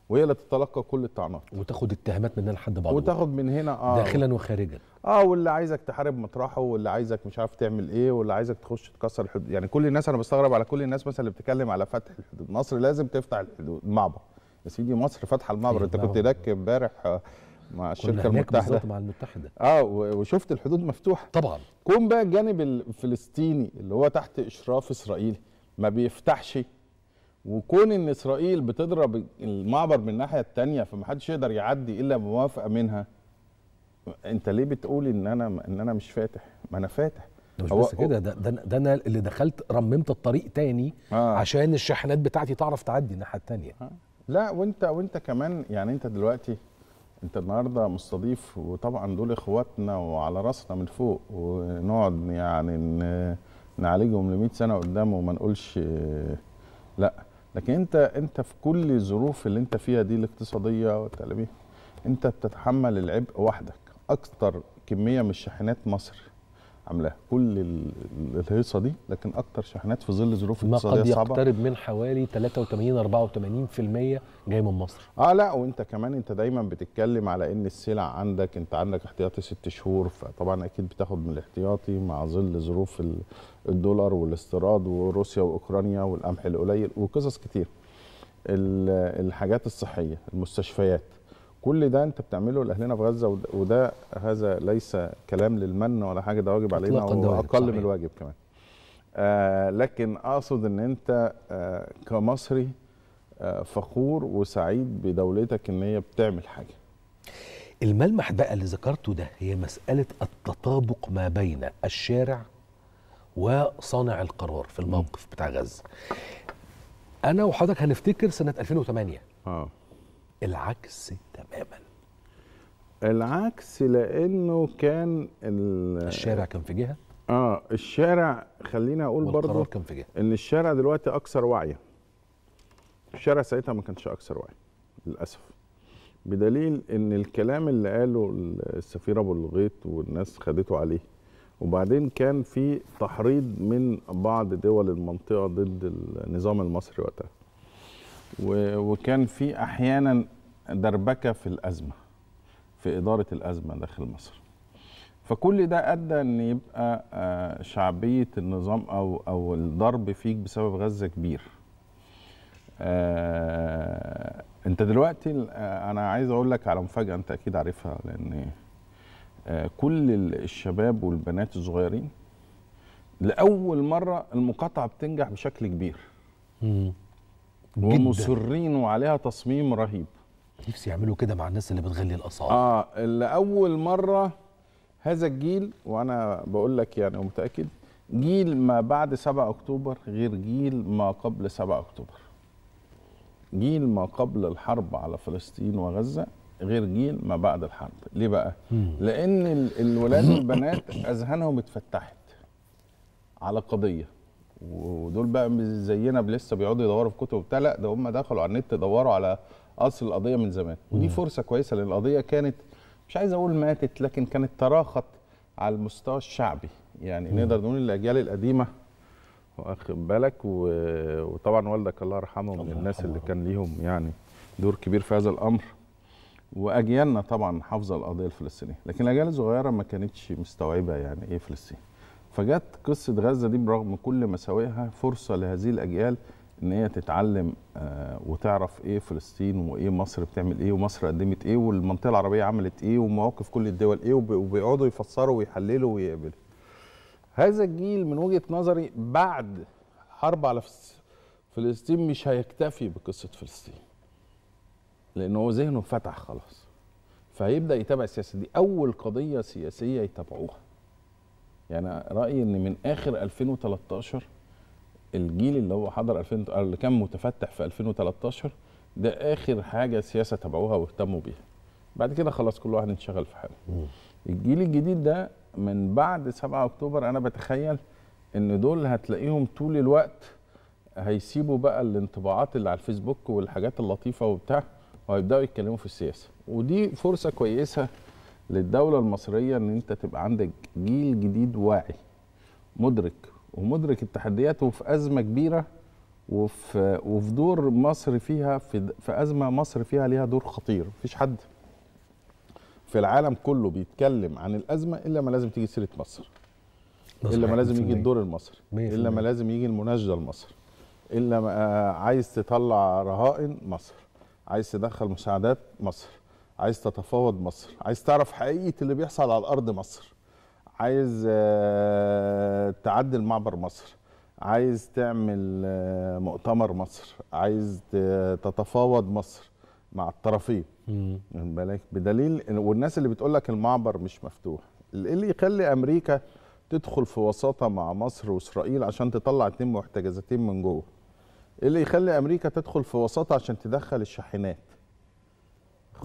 وهي اللي تتلقى كل الطعنات وتاخد اتهامات من هنا لحد بعض وتاخد من هنا اه داخلا وخارجا اه واللي عايزك تحارب مطرحه واللي عايزك مش عارف تعمل ايه واللي عايزك تخش تكسر الحدود يعني كل الناس انا بستغرب على كل الناس مثلا اللي بتتكلم على فتح الحدود مصر لازم تفتح الحدود المعبر يا سيدي مصر فاتحه المعبر انت كنت هناك امبارح آه، مع الشركه المتحده مع المتحده اه وشفت الحدود مفتوحه طبعا كون بقى الجانب الفلسطيني اللي هو تحت اشراف اسرائيل ما بيفتحش وكون ان اسرائيل بتضرب المعبر من الناحيه الثانيه فمحدش يقدر يعدي الا بموافقه منها انت ليه بتقول ان انا ان انا مش فاتح ما انا فاتح مش بس كده ده, ده ده انا اللي دخلت رممت الطريق تاني آه. عشان الشاحنات بتاعتي تعرف تعدي الناحيه التانيه آه. لا وانت وانت كمان يعني انت دلوقتي انت النهارده مستضيف وطبعا دول اخواتنا وعلى راسنا من فوق ونقعد يعني نعالجهم ل 100 سنه قدام وما نقولش لا لكن انت انت في كل الظروف اللي انت فيها دي الاقتصاديه والتعليميه انت بتتحمل العبء وحدك اكتر كميه من الشاحنات مصر عاملاها كل الهيصه دي لكن اكتر شاحنات في ظل ظروف اقتصاديه صعبه ما قد يقترب من حوالي 83 84% جاي من مصر اه لا وانت كمان انت دايما بتتكلم على ان السلع عندك انت عندك احتياطي ست شهور فطبعا اكيد بتاخد من الاحتياطي مع ظل ظروف الدولار والاستيراد وروسيا واوكرانيا والقمح القليل وقصص كتير الحاجات الصحيه المستشفيات كل ده انت بتعمله لاهلنا في غزه وده هذا ليس كلام للمن ولا حاجه ده واجب علينا واقل اقل من الواجب كمان آه لكن اقصد ان انت آه كمصري آه فخور وسعيد بدولتك ان هي بتعمل حاجه الملمح بقى اللي ذكرته ده هي مساله التطابق ما بين الشارع وصانع القرار في الموقف بتاع غزه انا وحضرتك هنفتكر سنه 2008 اه العكس تماما العكس لانه كان الشارع كان في جهه اه الشارع خليني اقول برضه كان في جهه ان الشارع دلوقتي اكثر وعيا الشارع ساعتها ما كانش اكثر وعيا للاسف بدليل ان الكلام اللي قاله السفير ابو الغيط والناس خدته عليه وبعدين كان في تحريض من بعض دول المنطقه ضد النظام المصري وقتها وكان في احيانا دربكه في الازمه في اداره الازمه داخل مصر فكل ده ادى ان يبقى آه، شعبيه النظام او او الضرب فيك بسبب غزه كبير آه، انت دلوقتي آه، انا عايز اقول لك على مفاجاه انت اكيد عارفها لان كل الشباب والبنات الصغيرين لاول مره المقاطعه بتنجح بشكل كبير ومصرين وعليها تصميم رهيب نفسي يعملوا كده مع الناس اللي بتغلي الاسعار اه اللي اول مره هذا الجيل وانا بقول لك يعني ومتاكد جيل ما بعد 7 اكتوبر غير جيل ما قبل 7 اكتوبر جيل ما قبل الحرب على فلسطين وغزه غير جيل ما بعد الحرب ليه بقى لان الولاد والبنات اذهانهم اتفتحت على قضيه ودول بقى زينا لسه بيقعدوا يدوروا في كتب وبتاع لا ده هم دخلوا على النت دوروا على اصل القضيه من زمان ودي فرصه كويسه لان القضيه كانت مش عايز اقول ماتت لكن كانت تراخت على المستوى الشعبي يعني مم. نقدر نقول الاجيال القديمه واخد بالك وطبعا والدك الله يرحمه من الناس اللي كان ليهم يعني دور كبير في هذا الامر واجيالنا طبعا حافظه القضيه الفلسطينيه لكن الاجيال الصغيره ما كانتش مستوعبه يعني ايه فلسطين فجت قصه غزه دي برغم كل مساوئها فرصه لهذه الاجيال ان هي تتعلم آه، وتعرف ايه فلسطين وايه مصر بتعمل ايه ومصر قدمت ايه والمنطقه العربيه عملت ايه ومواقف كل الدول ايه وبيقعدوا يفسروا ويحللوا ويقبلوا. هذا الجيل من وجهه نظري بعد حرب على فلسطين مش هيكتفي بقصه فلسطين. لان هو ذهنه فتح خلاص. فهيبدا يتابع السياسه دي اول قضيه سياسيه يتابعوها. يعني رايي ان من اخر 2013 الجيل اللي هو حضر 2000 اللي كان متفتح في 2013 ده اخر حاجه سياسه تبعوها واهتموا بيها بعد كده خلاص كل واحد انشغل في حاله الجيل الجديد ده من بعد 7 اكتوبر انا بتخيل ان دول هتلاقيهم طول الوقت هيسيبوا بقى الانطباعات اللي على الفيسبوك والحاجات اللطيفه وبتاع وهيبداوا يتكلموا في السياسه ودي فرصه كويسه للدوله المصريه ان انت تبقى عندك جيل جديد واعي مدرك ومدرك التحديات وفي ازمه كبيره وفي وفي دور مصر فيها في, في ازمه مصر فيها ليها دور خطير مفيش حد في العالم كله بيتكلم عن الازمه الا ما لازم تيجي سيره مصر الا ما لازم يجي الدور المصري الا ما لازم يجي المناشده المصر الا ما آه، عايز تطلع رهائن مصر عايز تدخل مساعدات مصر عايز تتفاوض مصر عايز تعرف حقيقه اللي بيحصل على ارض مصر عايز آه، تعدل معبر مصر عايز تعمل آه، مؤتمر مصر عايز تتفاوض مصر مع الطرفين من بالك بدليل والناس اللي بتقول لك المعبر مش مفتوح إيه اللي يخلي امريكا تدخل في وساطه مع مصر واسرائيل عشان تطلع اتنين محتجزتين من جوه إيه اللي يخلي امريكا تدخل في وساطه عشان تدخل الشاحنات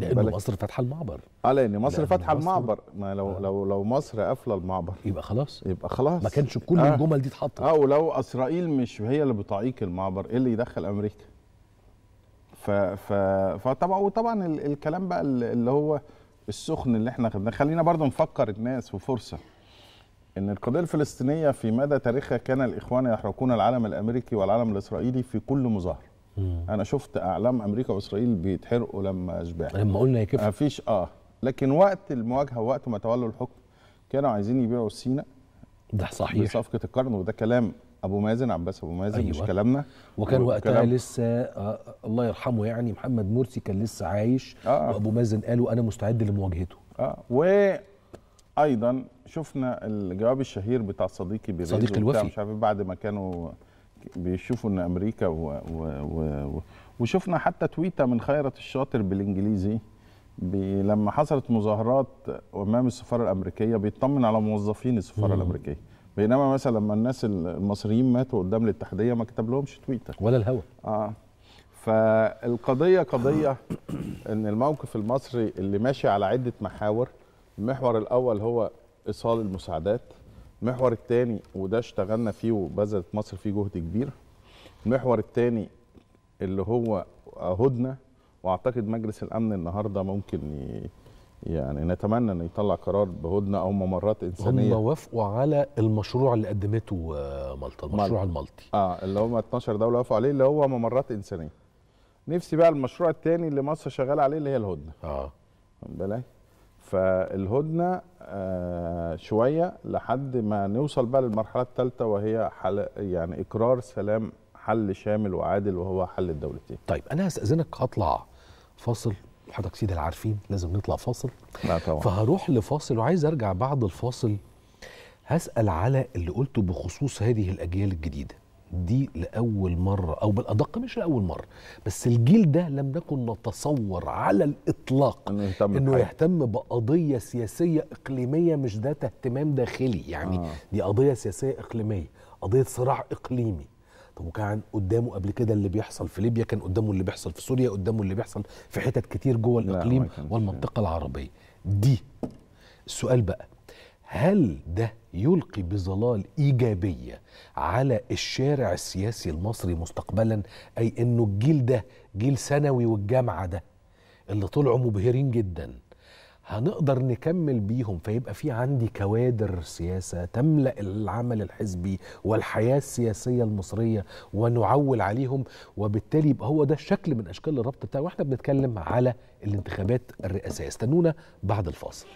لانه بالك. مصر فاتحه المعبر اه لان مصر فاتحه المعبر ما لو آه. لو لو مصر قافله المعبر يبقى خلاص يبقى خلاص ما كانش كل آه. الجمل دي اتحطت اه ولو اسرائيل مش هي اللي بتعيق المعبر ايه اللي يدخل امريكا ف ف فطبعا وطبعا الكلام بقى اللي هو السخن اللي احنا خدناه خلينا برضو نفكر الناس وفرصه ان القضيه الفلسطينيه في مدى تاريخها كان الاخوان يحرقون العلم الامريكي والعلم الاسرائيلي في كل مظاهره مم. انا شفت اعلام امريكا واسرائيل بيتحرقوا لما اشباح لما قلنا يا كيف مفيش اه لكن وقت المواجهه وقت ما تولوا الحكم كانوا عايزين يبيعوا سينا ده صحيح بصفقه القرن وده كلام ابو مازن عباس ابو مازن أيوة. مش كلامنا وكان وقتها لسه آه الله يرحمه يعني محمد مرسي كان لسه عايش آه. وابو مازن قالوا انا مستعد لمواجهته اه وايضا شفنا الجواب الشهير بتاع صديقي بيريز صديق الوفي مش عارف إيه بعد ما كانوا بيشوفوا ان امريكا و... و... و... وشفنا حتى تويته من خيرت الشاطر بالانجليزي بي لما حصلت مظاهرات امام السفاره الامريكيه بيطمن على موظفين السفاره مم. الامريكيه بينما مثلا لما الناس المصريين ماتوا قدام الاتحاديه ما كتب لهمش تويته ولا الهوا اه فالقضيه قضيه ان الموقف المصري اللي ماشي على عده محاور المحور الاول هو ايصال المساعدات المحور الثاني وده اشتغلنا فيه وبذلت مصر فيه جهد كبير المحور الثاني اللي هو هدنه واعتقد مجلس الامن النهارده ممكن ي... يعني نتمنى انه يطلع قرار بهدنه او ممرات انسانيه هم وافقوا على المشروع اللي قدمته آه، مالطا المشروع مال. المالطي اه اللي هم 12 دوله وافقوا عليه اللي هو ممرات انسانيه نفسي بقى المشروع الثاني اللي مصر شغاله عليه اللي هي الهدنه اه بالك فالهدنه آه، شويه لحد ما نوصل بقى للمرحله الثالثه وهي حل يعني اقرار سلام حل شامل وعادل وهو حل الدولتين. طيب انا هستاذنك هطلع فاصل حضرتك سيدي عارفين لازم نطلع فاصل. لا طبعا. فهروح لفاصل وعايز ارجع بعد الفاصل هسال على اللي قلته بخصوص هذه الاجيال الجديده. دي لأول مرة أو بالأدق مش لأول مرة بس الجيل ده لم نكن نتصور على الإطلاق إنه يهتم, إنه يهتم بقضية سياسية إقليمية مش ذات اهتمام داخلي يعني آه. دي قضية سياسية إقليمية قضية صراع إقليمي طب وكان قدامه قبل كده اللي بيحصل في ليبيا كان قدامه اللي بيحصل في سوريا قدامه اللي بيحصل في حتت كتير جوه الإقليم والمنطقة العربية دي السؤال بقى هل ده يلقي بظلال ايجابيه على الشارع السياسي المصري مستقبلا اي انه الجيل ده جيل ثانوي والجامعه ده اللي طلعوا مبهرين جدا هنقدر نكمل بيهم فيبقى في عندي كوادر سياسه تملا العمل الحزبي والحياه السياسيه المصريه ونعول عليهم وبالتالي يبقى هو ده شكل من اشكال الربط بتاعه واحنا بنتكلم على الانتخابات الرئاسيه استنونا بعد الفاصل.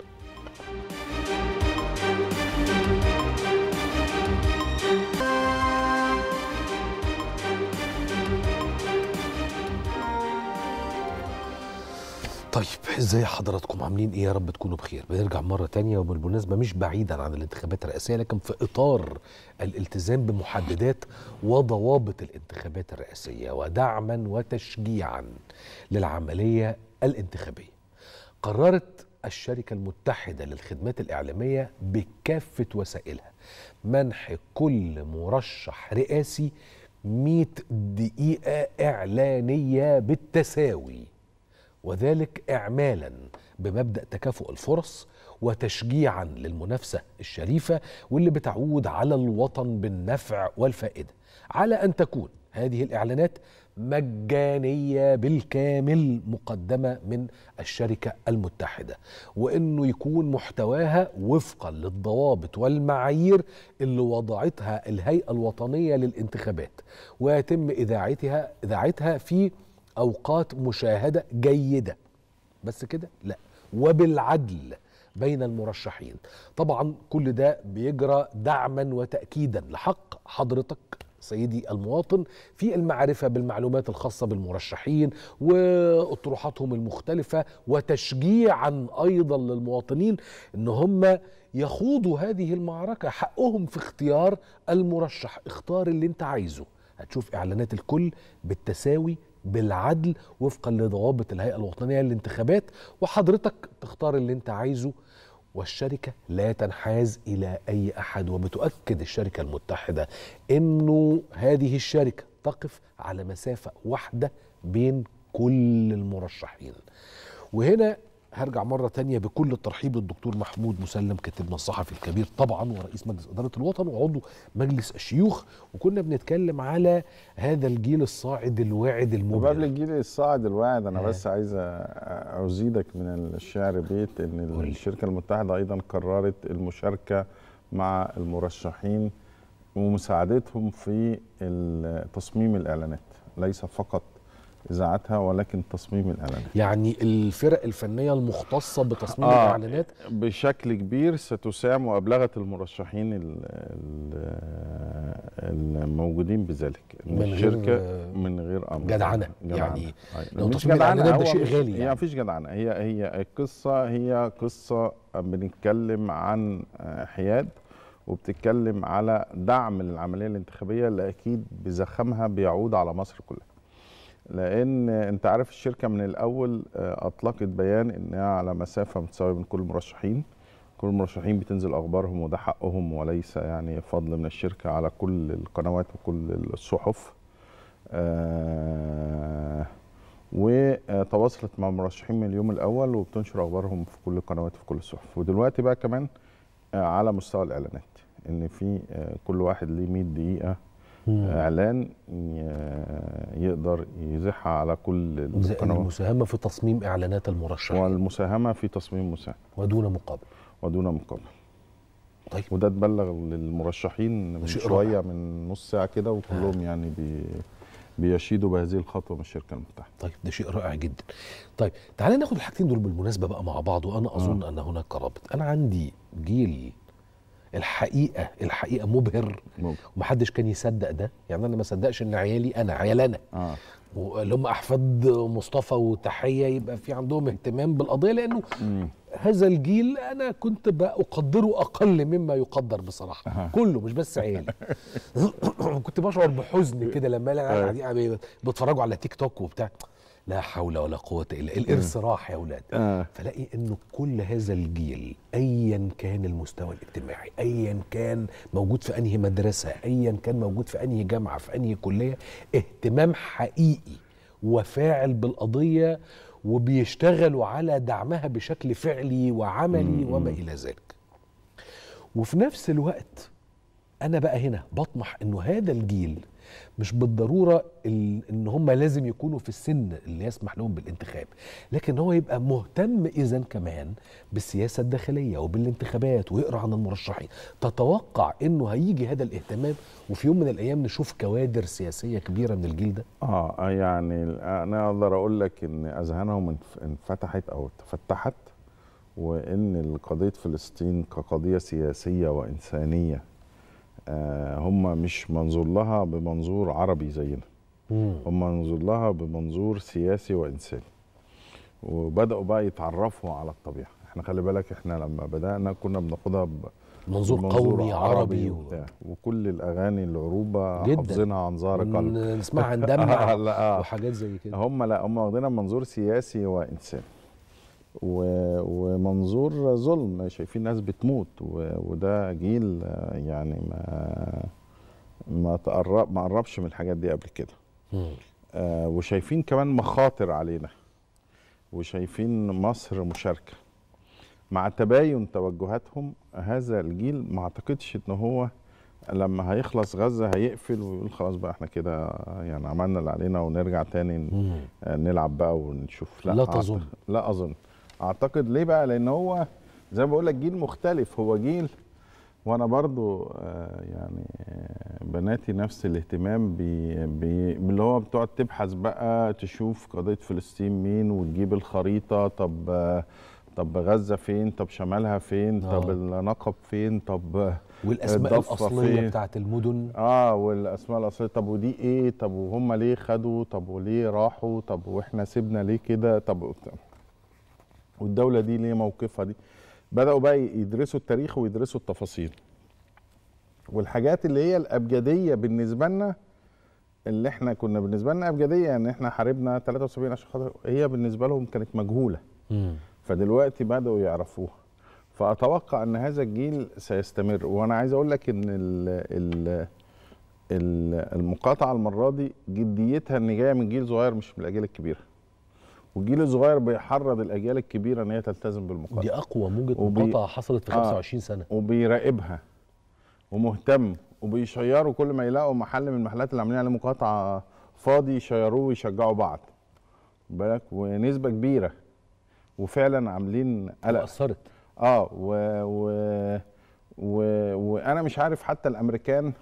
طيب ازاي حضراتكم عاملين ايه يا رب تكونوا بخير بنرجع مره تانية وبالمناسبه مش بعيدا عن الانتخابات الرئاسيه لكن في اطار الالتزام بمحددات وضوابط الانتخابات الرئاسيه ودعما وتشجيعا للعمليه الانتخابيه قررت الشركه المتحده للخدمات الاعلاميه بكافه وسائلها منح كل مرشح رئاسي 100 دقيقه اعلانيه بالتساوي وذلك اعمالا بمبدا تكافؤ الفرص وتشجيعا للمنافسه الشريفه واللي بتعود على الوطن بالنفع والفائده على ان تكون هذه الاعلانات مجانيه بالكامل مقدمه من الشركه المتحده وانه يكون محتواها وفقا للضوابط والمعايير اللي وضعتها الهيئه الوطنيه للانتخابات ويتم اذاعتها اذاعتها في اوقات مشاهده جيده بس كده لا وبالعدل بين المرشحين طبعا كل ده بيجرى دعما وتاكيدا لحق حضرتك سيدي المواطن في المعرفه بالمعلومات الخاصه بالمرشحين واطروحاتهم المختلفه وتشجيعا ايضا للمواطنين ان هم يخوضوا هذه المعركه حقهم في اختيار المرشح اختار اللي انت عايزه هتشوف اعلانات الكل بالتساوي بالعدل وفقا لضوابط الهيئه الوطنيه للانتخابات وحضرتك تختار اللي انت عايزه والشركه لا تنحاز الى اي احد وبتؤكد الشركه المتحده انه هذه الشركه تقف على مسافه واحده بين كل المرشحين وهنا هرجع مرة تانية بكل الترحيب للدكتور محمود مسلم كاتبنا الصحفي الكبير طبعا ورئيس مجلس إدارة الوطن وعضو مجلس الشيوخ وكنا بنتكلم على هذا الجيل الصاعد الواعد المبهر قبل الجيل الصاعد الواعد أنا آه. بس عايز أزيدك من الشعر بيت إن الشركة المتحدة أيضا قررت المشاركة مع المرشحين ومساعدتهم في تصميم الإعلانات ليس فقط اذاعتها ولكن تصميم الاعلانات يعني الفرق الفنيه المختصه بتصميم آه الاعلانات بشكل كبير ستسام وابلغت المرشحين الموجودين بذلك من الشركه من غير امر جدعنه, جدعنة. يعني لو تصميم الاعلانات ده شيء غالي يعني, يعني مفيش جدعنه هي هي القصه هي قصه بنتكلم عن آه، حياد وبتتكلم على دعم للعمليه الانتخابيه اللي اكيد بزخمها بيعود على مصر كلها لان انت عارف الشركه من الاول آه، اطلقت بيان انها على مسافه متساويه بين كل المرشحين كل المرشحين بتنزل اخبارهم وده حقهم وليس يعني فضل من الشركه على كل القنوات وكل الصحف آه وتواصلت مع المرشحين من اليوم الاول وبتنشر اخبارهم في كل القنوات وفي كل الصحف ودلوقتي بقى كمان آه، على مستوى الاعلانات ان في آه، كل واحد ليه 100 دقيقه اعلان يقدر يزيحها على كل القنوات المساهمه في تصميم اعلانات المرشحين والمساهمه في تصميم المساهمه ودون مقابل ودون مقابل طيب وده اتبلغ للمرشحين من شويه روح. من نص ساعه كده وكلهم آه. يعني بي بيشيدوا بهذه الخطوه من الشركه المتحده. طيب ده شيء رائع جدا. طيب تعالى ناخد الحاجتين دول بالمناسبه بقى مع بعض وانا آه. اظن آه. ان هناك رابط. انا عندي جيل الحقيقه الحقيقه مبهر ممكن. ومحدش كان يصدق ده يعني انا ما صدقش ان عيالي انا عيال انا آه. اللي هم احفاد مصطفى وتحيه يبقى في عندهم اهتمام بالقضيه لانه مم. هذا الجيل انا كنت بقدره اقل مما يقدر بصراحه أه. كله مش بس عيالي كنت بشعر بحزن كده لما الاقي آه. قاعدين بيتفرجوا على تيك توك وبتاع لا حول ولا قوة إلا الإرث راح يا أولاد آه. فلاقي أنه كل هذا الجيل أيا كان المستوى الاجتماعي أيا كان موجود في أنهي مدرسة أيا كان موجود في أنهي جامعة في أنهي كلية اهتمام حقيقي وفاعل بالقضية وبيشتغلوا على دعمها بشكل فعلي وعملي مم. وما إلى ذلك وفي نفس الوقت أنا بقى هنا بطمح أنه هذا الجيل مش بالضروره ان هم لازم يكونوا في السن اللي يسمح لهم بالانتخاب لكن هو يبقى مهتم اذا كمان بالسياسه الداخليه وبالانتخابات ويقرا عن المرشحين تتوقع انه هيجي هذا الاهتمام وفي يوم من الايام نشوف كوادر سياسيه كبيره من الجيل ده اه يعني انا اقدر اقول لك ان اذهانهم انفتحت او تفتحت وان قضيه فلسطين كقضيه سياسيه وانسانيه آه، هم مش منظور لها بمنظور عربي زينا هم منظور لها بمنظور سياسي وانساني وبداوا بقى يتعرفوا على الطبيعه احنا خلي بالك احنا لما بدانا كنا بناخدها منظور قومي عربي و... وكل الاغاني العروبه حافظينها عن ظهر قلب نسمعها دمها وحاجات زي كده هم لا هم واخدينها منظور سياسي وانساني ومنظور ظلم شايفين ناس بتموت وده جيل يعني ما ما تقرب ما قربش من الحاجات دي قبل كده آه وشايفين كمان مخاطر علينا وشايفين مصر مشاركه مع تباين توجهاتهم هذا الجيل ما اعتقدش ان هو لما هيخلص غزه هيقفل ويقول خلاص بقى احنا كده يعني عملنا اللي علينا ونرجع تاني نلعب بقى ونشوف لا لا تظن لا اظن اعتقد ليه بقى لان هو زي ما بقول لك جيل مختلف هو جيل وانا برضو آه، يعني آه، بناتي نفس الاهتمام اللي هو بتقعد تبحث بقى تشوف قضيه فلسطين مين وتجيب الخريطه طب آه، طب غزه فين طب شمالها فين آه. طب النقب فين طب والاسماء الاصليه بتاعت المدن اه والاسماء الاصليه طب ودي ايه طب وهم ليه خدوا طب وليه راحوا طب واحنا سيبنا ليه كده طب والدوله دي ليه موقفها دي بداوا بقى يدرسوا التاريخ ويدرسوا التفاصيل والحاجات اللي هي الابجديه بالنسبه لنا اللي احنا كنا بالنسبه لنا ابجديه يعني احنا حاربنا 73 عشان خاطر هي بالنسبه لهم كانت مجهوله فدلوقتي بداوا يعرفوها فاتوقع ان هذا الجيل سيستمر وانا عايز اقول لك ان الـ الـ المقاطعه المره دي جديتها ان جايه من جيل صغير مش من الاجيال الكبيره والجيل الصغير بيحرض الاجيال الكبيره ان هي تلتزم بالمقاطعه دي اقوى موجه وبي... مقاطعه حصلت في آه 25 سنه وبيراقبها ومهتم وبيشيروا كل ما يلاقوا محل من المحلات اللي عاملين عليه مقاطعه فاضي يشيروه ويشجعوا بعض بالك ونسبه كبيره وفعلا عاملين قلق اثرت اه و... و... و... وانا مش عارف حتى الامريكان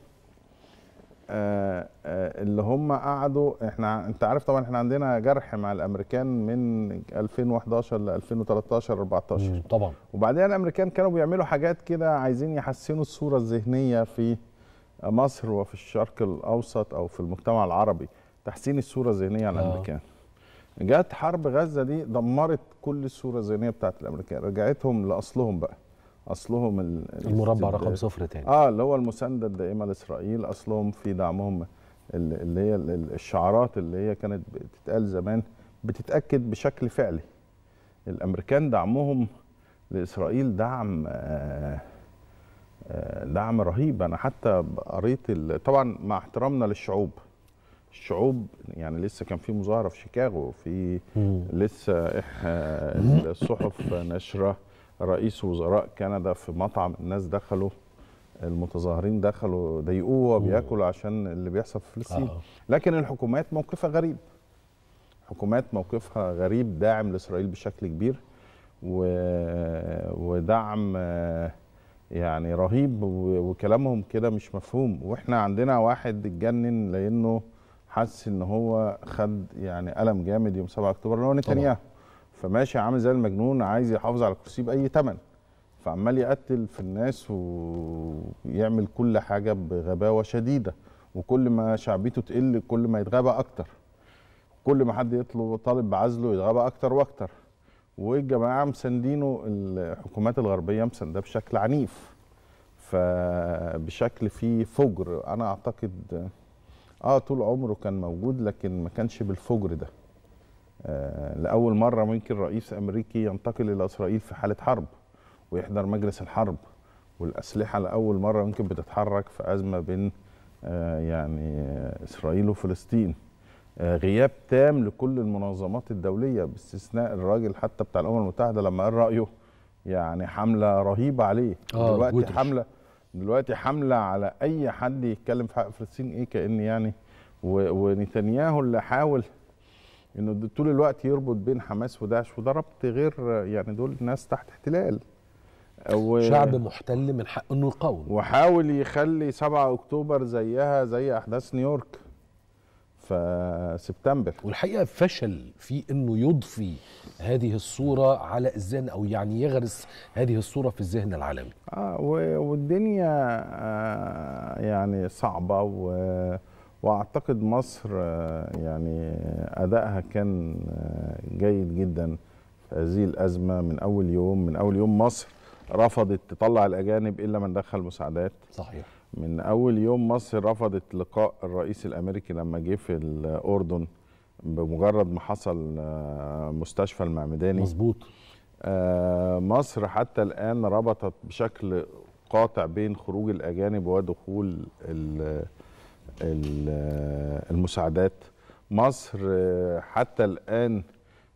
آه، آه، اللي هم قعدوا احنا انت عارف طبعا احنا عندنا جرح مع الامريكان من 2011 ل 2013 14 طبعا وبعدين الامريكان كانوا بيعملوا حاجات كده عايزين يحسنوا الصوره الذهنيه في مصر وفي الشرق الاوسط او في المجتمع العربي تحسين الصوره الذهنيه عن آه. الامريكان جت حرب غزه دي دمرت كل الصوره الذهنيه بتاعت الامريكان رجعتهم لاصلهم بقى اصلهم المربع رقم صفر تاني اه اللي هو المسانده الدائمه لاسرائيل اصلهم في دعمهم اللي هي الشعارات اللي هي كانت بتتقال زمان بتتاكد بشكل فعلي الامريكان دعمهم لاسرائيل دعم آه، آه، دعم رهيب انا حتى قريت طبعا مع احترامنا للشعوب الشعوب يعني لسه كان في مظاهره في شيكاغو في لسه الصحف آه، نشره رئيس وزراء كندا في مطعم الناس دخلوا المتظاهرين دخلوا ضايقوه وهو بياكل عشان اللي بيحصل في فلسطين آه. لكن الحكومات موقفها غريب حكومات موقفها غريب داعم لاسرائيل بشكل كبير و... ودعم يعني رهيب وكلامهم كده مش مفهوم واحنا عندنا واحد اتجنن لانه حس ان هو خد يعني الم جامد يوم 7 اكتوبر اللي هو نتنياهو فماشي عامل زي المجنون عايز يحافظ على الكرسي باي ثمن فعمال يقتل في الناس ويعمل كل حاجه بغباوه شديده وكل ما شعبيته تقل كل ما يتغابى اكتر كل ما حد يطلب طالب بعزله يتغابى اكتر واكتر والجماعه مساندينه الحكومات الغربيه مسانده بشكل عنيف فبشكل فيه فجر انا اعتقد اه طول عمره كان موجود لكن ما كانش بالفجر ده آه، لاول مره ممكن رئيس امريكي ينتقل الى اسرائيل في حاله حرب ويحضر مجلس الحرب والاسلحه لاول مره ممكن بتتحرك في ازمه بين آه، يعني آه، اسرائيل وفلسطين غياب تام لكل المنظمات الدوليه باستثناء الراجل حتى بتاع الامم المتحده لما قال رايه يعني حمله رهيبه عليه آه دلوقتي حمله دلوقتي حمله على اي حد يتكلم في حق فلسطين ايه كان يعني ونتنياهو اللي حاول انه طول الوقت يربط بين حماس وداعش وده ربط غير يعني دول ناس تحت احتلال و... شعب محتل من حقه انه يقاوم وحاول يخلي 7 اكتوبر زيها زي احداث نيويورك فسبتمبر والحقيقه فشل في انه يضفي هذه الصوره على الذهن او يعني يغرس هذه الصوره في الذهن العالمي اه والدنيا آه يعني صعبه و واعتقد مصر آه، يعني ادائها كان آه، جيد جدا في هذه الازمه من اول يوم من اول يوم مصر رفضت تطلع الاجانب الا من دخل مساعدات صحيح من اول يوم مصر رفضت لقاء الرئيس الامريكي لما جه في الاردن بمجرد ما حصل آه، مستشفى المعمداني مظبوط مصر حتى الان ربطت بشكل قاطع بين خروج الاجانب ودخول ال المساعدات مصر حتى الآن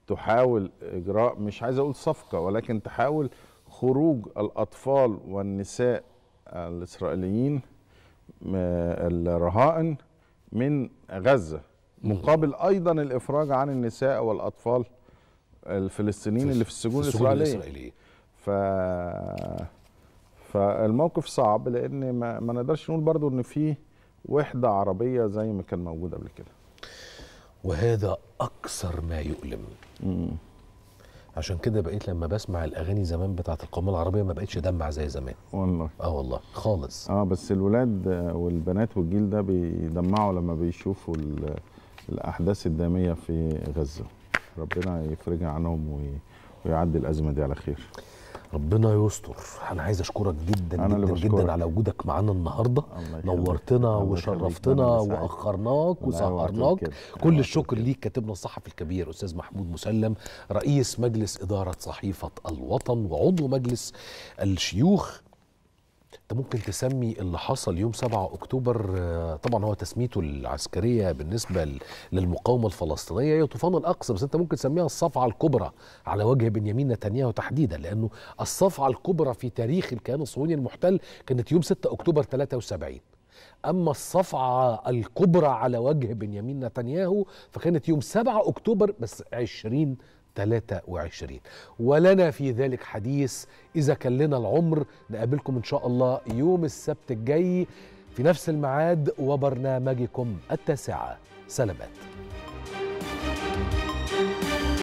تحاول إجراء مش عايز أقول صفقة ولكن تحاول خروج الأطفال والنساء الإسرائيليين الرهائن من غزة مقابل أيضا الإفراج عن النساء والأطفال الفلسطينيين اللي في السجون الإسرائيلية ف... فالموقف صعب لأن ما, ما نقدرش نقول برضو أن فيه وحده عربيه زي ما كان موجود قبل كده وهذا اكثر ما يؤلم مم. عشان كده بقيت لما بسمع الاغاني زمان بتاعت القوميه العربيه ما بقتش ادمع زي زمان والله اه والله خالص اه بس الولاد والبنات والجيل ده بيدمعوا لما بيشوفوا الاحداث الداميه في غزه ربنا يفرجها عنهم ويعدي الازمه دي على خير ربنا يستر انا عايز اشكرك جدا أنا جدا جدا على وجودك معانا النهارده نورتنا وشرفتنا واخرناك وسهرناك كل الشكر ليك كاتبنا الصحفي الكبير استاذ محمود مسلم رئيس مجلس اداره صحيفه الوطن وعضو مجلس الشيوخ انت ممكن تسمي اللي حصل يوم 7 اكتوبر آه، طبعا هو تسميته العسكريه بالنسبه للمقاومه الفلسطينيه هي طوفان الاقصى بس انت ممكن تسميها الصفعه الكبرى على وجه بنيامين نتنياهو تحديدا لانه الصفعه الكبرى في تاريخ الكيان الصهيوني المحتل كانت يوم 6 اكتوبر 73 اما الصفعه الكبرى على وجه بنيامين نتنياهو فكانت يوم 7 اكتوبر بس 20 23 ولنا في ذلك حديث إذا كان لنا العمر نقابلكم إن شاء الله يوم السبت الجاي في نفس الميعاد وبرنامجكم التاسعة سلامات